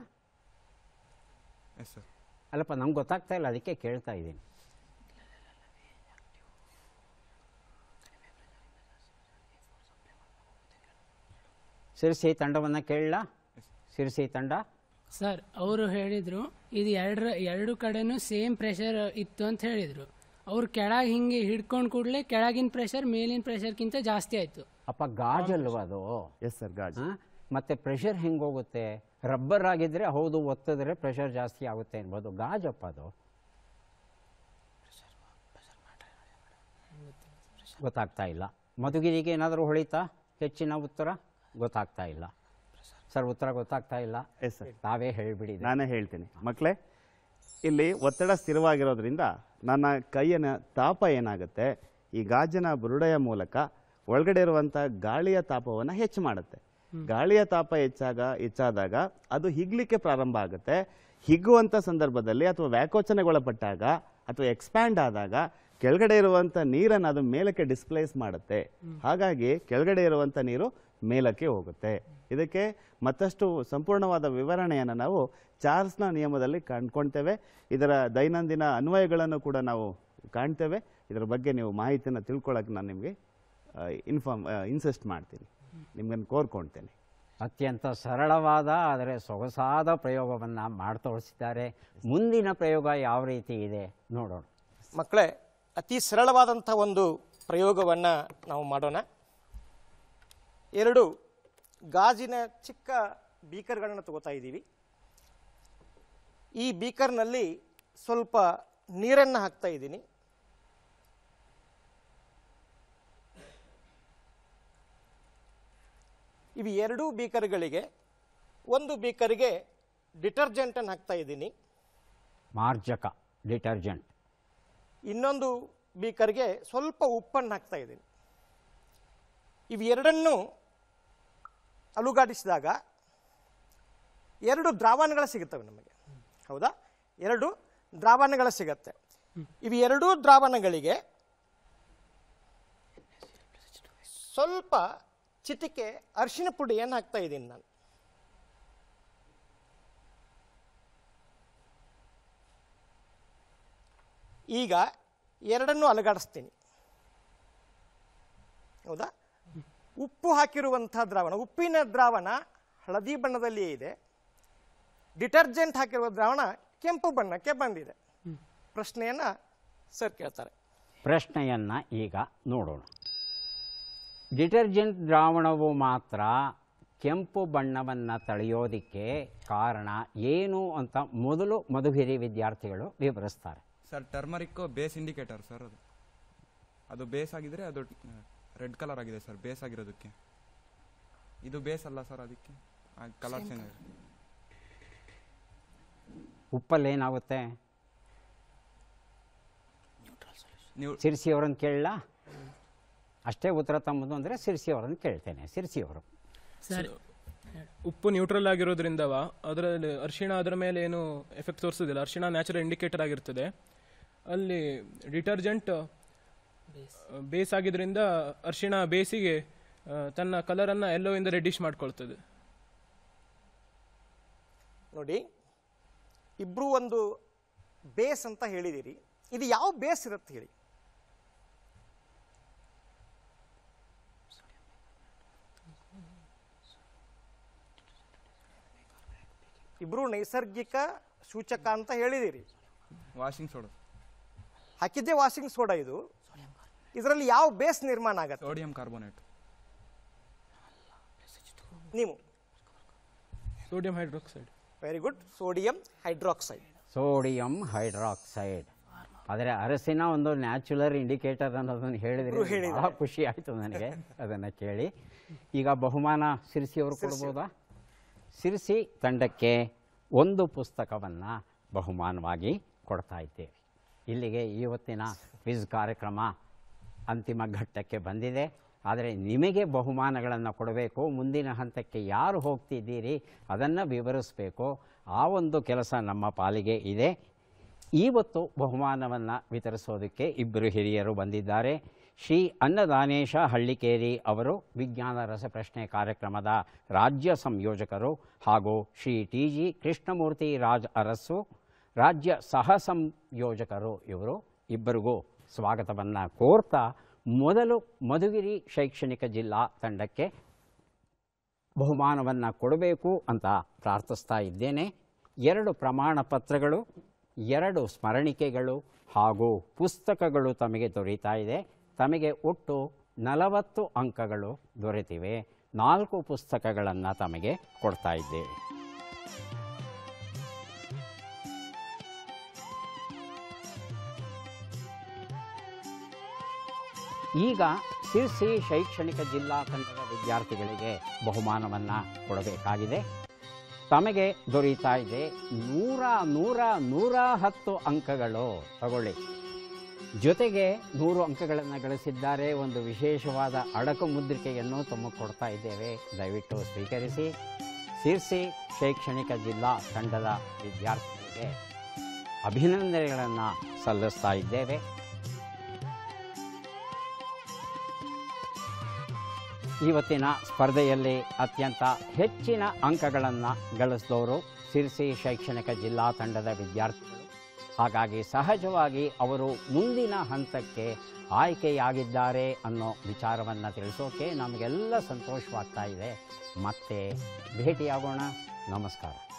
ಅಲ್ಲಪ್ಪ ನಮ್ಗೆ ಗೊತ್ತಾಗ್ತಾ ಇಲ್ಲ ಅದಕ್ಕೆ ಕೇಳ್ತಾ ಇದ್ದೀನಿ ಸಿರಿಸಿ ತಂಡವನ್ನು ಕೇಳಲ ಸಿರಿಸಿ ತಂಡ ಸರ್ ಅವರು ಹೇಳಿದರು ಇದು ಎರಡರ ಎರಡು ಕಡೆನೂ ಸೇಮ್ ಪ್ರೆಷರ್ ಇತ್ತು ಅಂತ ಹೇಳಿದರು ಅವ್ರು ಕೆಳಗೆ ಹಿಂಗೆ ಹಿಡ್ಕೊಂಡು ಕೂಡಲೇ ಕೆಳಗಿನ ಪ್ರೆಷರ್ ಮೇಲಿನ ಪ್ರೆಷರ್ಗಿಂತ ಜಾಸ್ತಿ ಆಯಿತು ಅಪ್ಪ ಗಾಜಲ್ವಾ ಅದು ಎಸ್ ಸರ್ ಗಾಜ್ ಮತ್ತು ಪ್ರೆಷರ್ ಹೆಂಗೆ ಹೋಗುತ್ತೆ ರಬ್ಬರ್ ಆಗಿದ್ದರೆ ಹೌದು ಒತ್ತಿದ್ರೆ ಪ್ರೆಷರ್ ಜಾಸ್ತಿ ಆಗುತ್ತೆ ಅನ್ಬೋದು ಗಾಜಪ್ಪ ಅದು ಗೊತ್ತಾಗ್ತಾ ಇಲ್ಲ ಮಧುಗಿರಿಗೆ ಏನಾದರೂ ಹೊಳಿತಾ ಹೆಚ್ಚಿನ ಉತ್ತರ ಗೊತ್ತಾಗ್ತಾ ಇಲ್ಲ ಸರ್ ಉತ್ತರ ಗೊತ್ತಾಗ್ತಾ ಇಲ್ಲ ಎಸ್ ಸರ್ ತಾವೇ ಹೇಳಿಬಿಡಿ ನಾನೇ ಹೇಳ್ತೀನಿ ಮಕ್ಕಳೇ ಇಲ್ಲಿ ಒತ್ತಡ ಸ್ಥಿರವಾಗಿರೋದ್ರಿಂದ ನನ್ನ ಕೈಯನ ತಾಪ ಏನಾಗುತ್ತೆ ಈ ಗಾಜಿನ ಬುರುಡೆಯ ಮೂಲಕ ಒಳಗಡೆ ಇರುವಂಥ ಗಾಳಿಯ ತಾಪವನ್ನು ಹೆಚ್ಚು ಮಾಡುತ್ತೆ ಗಾಳಿಯ ತಾಪ ಹೆಚ್ಚಾಗ ಹೆಚ್ಚಾದಾಗ ಅದು ಹಿಗ್ಲಿಕ್ಕೆ ಪ್ರಾರಂಭ ಆಗುತ್ತೆ ಹಿಗ್ಗುವಂಥ ಸಂದರ್ಭದಲ್ಲಿ ಅಥವಾ ವ್ಯಾಕೋಚನೆಗೊಳಪಟ್ಟಾಗ ಅಥವಾ ಎಕ್ಸ್ಪ್ಯಾಂಡ್ ಆದಾಗ ಕೆಳಗಡೆ ಇರುವಂಥ ನೀರನ್ನು ಅದು ಮೇಲಕ್ಕೆ ಡಿಸ್ಪ್ಲೇಸ್ ಮಾಡುತ್ತೆ ಹಾಗಾಗಿ ಕೆಳಗಡೆ ಇರುವಂಥ ನೀರು ಮೇಲಕ್ಕೆ ಹೋಗುತ್ತೆ ಇದಕ್ಕೆ ಮತ್ತಷ್ಟು ಸಂಪೂರ್ಣವಾದ ವಿವರಣೆಯನ್ನು ನಾವು ಚಾರ್ಲ್ಸ್ನ ನಿಯಮದಲ್ಲಿ ಕಂಡ್ಕೊಳ್ತೇವೆ ಇದರ ದೈನಂದಿನ ಅನ್ವಯಗಳನ್ನು ಕೂಡ ನಾವು ಕಾಣ್ತೇವೆ ಇದರ ಬಗ್ಗೆ ನೀವು ಮಾಹಿತಿಯನ್ನು ತಿಳ್ಕೊಳ್ಳೋಕೆ ನಾನು ನಿಮಗೆ ಇನ್ಫಾರ್ಮ್ ಇನ್ಸಿಸ್ಟ್ ಮಾಡ್ತೀನಿ ನಿಮ್ಗನ್ನು ಕೋರ್ಕೊಳ್ತೇನೆ ಅತ್ಯಂತ ಸರಳವಾದ ಆದರೆ ಸೊಗಸಾದ ಪ್ರಯೋಗವನ್ನು ಮಾಡ್ತೋರಿಸಿದ್ದಾರೆ ಮುಂದಿನ ಪ್ರಯೋಗ ಯಾವ ರೀತಿ ಇದೆ ನೋಡೋಣ ಮಕ್ಕಳೇ ಅತಿ ಸರಳವಾದಂಥ ಒಂದು ಪ್ರಯೋಗವನ್ನು ನಾವು ಮಾಡೋಣ ಎರಡು ಗಾಜಿನ ಚಿಕ್ಕ ಬೀಕರ್ಗಳನ್ನು ತಗೋತಾ ಇದ್ದೀವಿ ಈ ಬೀಕರ್ನಲ್ಲಿ ಸ್ವಲ್ಪ ನೀರನ್ನು ಹಾಕ್ತಾ ಇದ್ದೀನಿ ಇವು ಎರಡೂ ಬೀಕರ್ಗಳಿಗೆ ಒಂದು ಬೀಕರ್ಗೆ ಡಿಟರ್ಜೆಂಟನ್ನು ಹಾಕ್ತಾ ಇದ್ದೀನಿ ಮಾರ್ಜಕ ಡಿಟರ್ಜೆಂಟ್ ಇನ್ನೊಂದು ಬೀಕರ್ಗೆ ಸ್ವಲ್ಪ ಉಪ್ಪನ್ನು ಹಾಕ್ತಾ ಇದ್ದೀನಿ ಇವೆರಡನ್ನು ಅಲುಗಾಡಿಸಿದಾಗ ಎರಡು ದ್ರಾವಣಗಳು ಸಿಗುತ್ತವೆ ನಮಗೆ ಹೌದಾ ಎರಡು ದ್ರಾವಣಗಳು ಸಿಗತ್ತೆ ಎರಡೂ ದ್ರಾವಣಗಳಿಗೆ ಸ್ವಲ್ಪ ಚಿಟಿಕೆ ಅರಿಶಿನ ಪುಡಿಯನ್ನು ಹಾಕ್ತಾ ಇದ್ದೀನಿ ನಾನು ಈಗ ಎರಡನ್ನು ಅಲಗಾಡಿಸ್ತೀನಿ ಹೌದಾ ಉಪ್ಪು ಹಾಕಿರುವಂಥ ದ್ರಾವಣ ಉಪ್ಪಿನ ದ್ರಾವಣ ಹಳದಿ ಬಣ್ಣದಲ್ಲಿಯೇ ಇದೆ ಡಿಟರ್ಜೆಂಟ್ ಹಾಕಿರುವ ದ್ರಾವಣ ಕೆಂಪು ಬಣ್ಣಕ್ಕೆ ಬಂದಿದೆ ಪ್ರಶ್ನೆಯನ್ನ ಸರ್ ಕೇಳ್ತಾರೆ ಪ್ರಶ್ನೆಯನ್ನ ಈಗ ನೋಡೋಣ ಡಿಟರ್ಜೆಂಟ್ ದ್ರಾವಣವು ಮಾತ್ರ ಕೆಂಪು ಬಣ್ಣವನ್ನು ತಳೆಯೋದಕ್ಕೆ ಕಾರಣ ಏನು ಅಂತ ಮೊದಲು ಮಧುಗಿರಿ ವಿದ್ಯಾರ್ಥಿಗಳು ವಿವರಿಸ್ತಾರೆ sir turmeric base indicator sir ಅದು ಅದು ಬೇಸ್ ಆಗಿದ್ರೆ ಅದು ರೆಡ್ ಕಲರ್ ಆಗಿದೆ ಸರ್ ಬೇಸ್ ಆಗಿರೋದಕ್ಕೆ ಇದು ಬೇಸ್ ಅಲ್ಲ ಸರ್ ಅದಕ್ಕೆ ಕಲರ್ ಚೇಂಜ್ ಉಪ್ಪಲ್ಲಿ ಏನಾಗುತ್ತೆ ಸಿರಿಸಿ ಅವರನ್ನು ಕೇಳಲ್ಲ ಅಷ್ಟೇ ಉತ್ತರ ತಮ್ಮದು ಅಂದರೆ ಸಿರ್ಸಿಯವರನ್ನು ಕೇಳ್ತೇನೆ ಸಿರ್ಸಿಯವರು ಸರ್ ಉಪ್ಪು ನ್ಯೂಟ್ರಲ್ ಆಗಿರೋದ್ರಿಂದವ ಅದರಲ್ಲಿ ಅರ್ಶಿಣ ಅದರ ಮೇಲೆ ಏನು ಎಫೆಕ್ಟ್ ತೋರಿಸೋದಿಲ್ಲ ಅರ್ಶಿಣ ನ್ಯಾಚುರಲ್ ಇಂಡಿಕೇಟರ್ ಆಗಿರ್ತದೆ ಅಲ್ಲಿ ಡಿಟರ್ಜೆಂಟ್ ಬೇಸ್ ಆಗಿದ್ರಿಂದ ಅರ್ಶಿಣ ಬೇಸಿಗೆ ತನ್ನ ಕಲರನ್ನು ಎಲ್ಲೋ ಇಂದ ರೆಡ್ಡಿಶ್ ಮಾಡ್ಕೊಳ್ತದೆ ನೋಡಿ ಇಬ್ಬರು ಒಂದು ಬೇಸ್ ಅಂತ ಹೇಳಿದಿರಿ ಇದು ಯಾವ ಬೇಸ್ ಇರುತ್ತೆ ಹೇಳಿ ಇಬ್ರು ನೈಸರ್ಗಿಕ ಸೂಚಕ ಅಂತ ಹೇಳಿದಿರಿ ವಾಷಿಂಗ್ ಸೋಡಾ ಹಾಕಿದ್ದೆ ವಾಷಿಂಗ್ ಸೋಡಾ ಇದು ಇದರಲ್ಲಿ ಯಾವ ಬೇಸ್ ನಿರ್ಮಾಣ ಆಗುತ್ತೆ ಸೋಡಿಯಂ ಕಾರ್ಬೋನೇಟ್ ನೀವು sodium hydroxide very good sodium hydroxide sodium hydroxide ಆದರೆ ಅರಸಿನ ಒಂದು ನ್ಯಾಚುರಲ್ ಇಂಡಿಕೇಟರ್ ಅನ್ನೋದನ್ನು ಹೇಳಿದ್ರೆ ಖುಷಿ ಆಯಿತು ನನಗೆ ಅದನ್ನು ಕೇಳಿ ಈಗ ಬಹುಮಾನ ಸಿರಿಸಿ ಅವರು ಕೊಡ್ಬೋದಾ ಸಿರಿಸಿ ತಂಡಕ್ಕೆ ಒಂದು ಪುಸ್ತಕವನ್ನು ಬಹುಮಾನವಾಗಿ ಕೊಡ್ತಾ ಇದ್ದೇವೆ ಇಲ್ಲಿಗೆ ಇವತ್ತಿನ ಕ್ವಿಜ್ ಕಾರ್ಯಕ್ರಮ ಅಂತಿಮ ಘಟ್ಟಕ್ಕೆ ಬಂದಿದೆ ಆದರೆ ನಿಮಗೆ ಬಹುಮಾನಗಳನ್ನು ಕೊಡಬೇಕು ಮುಂದಿನ ಹಂತಕ್ಕೆ ಯಾರು ಹೋಗ್ತಿದ್ದೀರಿ ಅದನ್ನು ವಿವರಿಸಬೇಕು ಆ ಒಂದು ಕೆಲಸ ನಮ್ಮ ಪಾಲಿಗೆ ಇದೆ ಇವತ್ತು ಬಹುಮಾನವನ್ನು ವಿತರಿಸೋದಕ್ಕೆ ಇಬ್ಬರು ಹಿರಿಯರು ಬಂದಿದ್ದಾರೆ ಶ್ರೀ ಅನ್ನದಾನೇಶ ಹಳ್ಳಿಕೇರಿ ಅವರು ವಿಜ್ಞಾನ ರಸಪ್ರಶ್ನೆ ಕಾರ್ಯಕ್ರಮದ ರಾಜ್ಯ ಸಂಯೋಜಕರು ಹಾಗೂ ಶ್ರೀ ಟಿ ಜಿ ಕೃಷ್ಣಮೂರ್ತಿ ರಾಜ್ ಅರಸು ರಾಜ್ಯ ಸಹ ಸಂಯೋಜಕರು ಇವರು ಇಬ್ಬರಿಗೂ ಸ್ವಾಗತವನ್ನು ಕೋರ್ತಾ ಮೊದಲು ಮಧುಗಿರಿ ಶೈಕ್ಷಣಿಕ ಜಿಲ್ಲಾ ತಂಡಕ್ಕೆ ಬಹುಮಾನವನ್ನು ಕೊಡಬೇಕು ಅಂತ ಪ್ರಾರ್ಥಿಸ್ತಾ ಇದ್ದೇನೆ ಎರಡು ಪ್ರಮಾಣ ಪತ್ರಗಳು ಎರಡು ಸ್ಮರಣಿಕೆಗಳು ಹಾಗೂ ಪುಸ್ತಕಗಳು ತಮಗೆ ದೊರೀತಾ ಇದೆ ತಮಗೆ ಒಟ್ಟು ನಲವತ್ತು ಅಂಕಗಳು ದೊರೆತಿವೆ ನಾಲ್ಕು ಪುಸ್ತಕಗಳನ್ನು ತಮಗೆ ಕೊಡ್ತಾ ಇದ್ದೇವೆ ಈಗ ಸಿರ್ಸಿ ಶೈಕ್ಷಣಿಕ ಜಿಲ್ಲಾ ತಂಡದ ವಿದ್ಯಾರ್ಥಿಗಳಿಗೆ ಬಹುಮಾನವನ್ನು ಕೊಡಬೇಕಾಗಿದೆ ತಮಗೆ ದೊರೀತಾ ಇದೆ ನೂರ ನೂರ ನೂರ ಹತ್ತು ಅಂಕಗಳು ತಗೊಳ್ಳಿ ಜೊತೆಗೆ ನೂರು ಅಂಕಗಳನ್ನು ಗಳಿಸಿದ್ದಾರೆ ಒಂದು ವಿಶೇಷವಾದ ಅಡಕು ಮುದ್ರಿಕೆಯನ್ನು ತಮ್ಮ ಕೊಡ್ತಾ ಇದ್ದೇವೆ ದಯವಿಟ್ಟು ಸ್ವೀಕರಿಸಿ ಸಿರ್ಸಿ ಶೈಕ್ಷಣಿಕ ಜಿಲ್ಲಾ ತಂಡದ ವಿದ್ಯಾರ್ಥಿಗಳಿಗೆ ಅಭಿನಂದನೆಗಳನ್ನು ಸಲ್ಲಿಸ್ತಾ ಇದ್ದೇವೆ ಇವತ್ತಿನ ಸ್ಪರ್ಧೆಯಲ್ಲಿ ಅತ್ಯಂತ ಹೆಚ್ಚಿನ ಅಂಕಗಳನ್ನು ಗಳಿಸಿದವರು ಸಿರ್ಸಿ ಶೈಕ್ಷಣಿಕ ಜಿಲ್ಲಾ ತಂಡದ ವಿದ್ಯಾರ್ಥಿಗಳು ಹಾಗಾಗಿ ಸಹಜವಾಗಿ ಅವರು ಮುಂದಿನ ಹಂತಕ್ಕೆ ಆಯ್ಕೆಯಾಗಿದ್ದಾರೆ ಅನ್ನೋ ವಿಚಾರವನ್ನು ತಿಳಿಸೋಕೆ ನಮಗೆಲ್ಲ ಸಂತೋಷವಾಗ್ತಾ ಇದೆ ಮತ್ತೆ ಭೇಟಿಯಾಗೋಣ ನಮಸ್ಕಾರ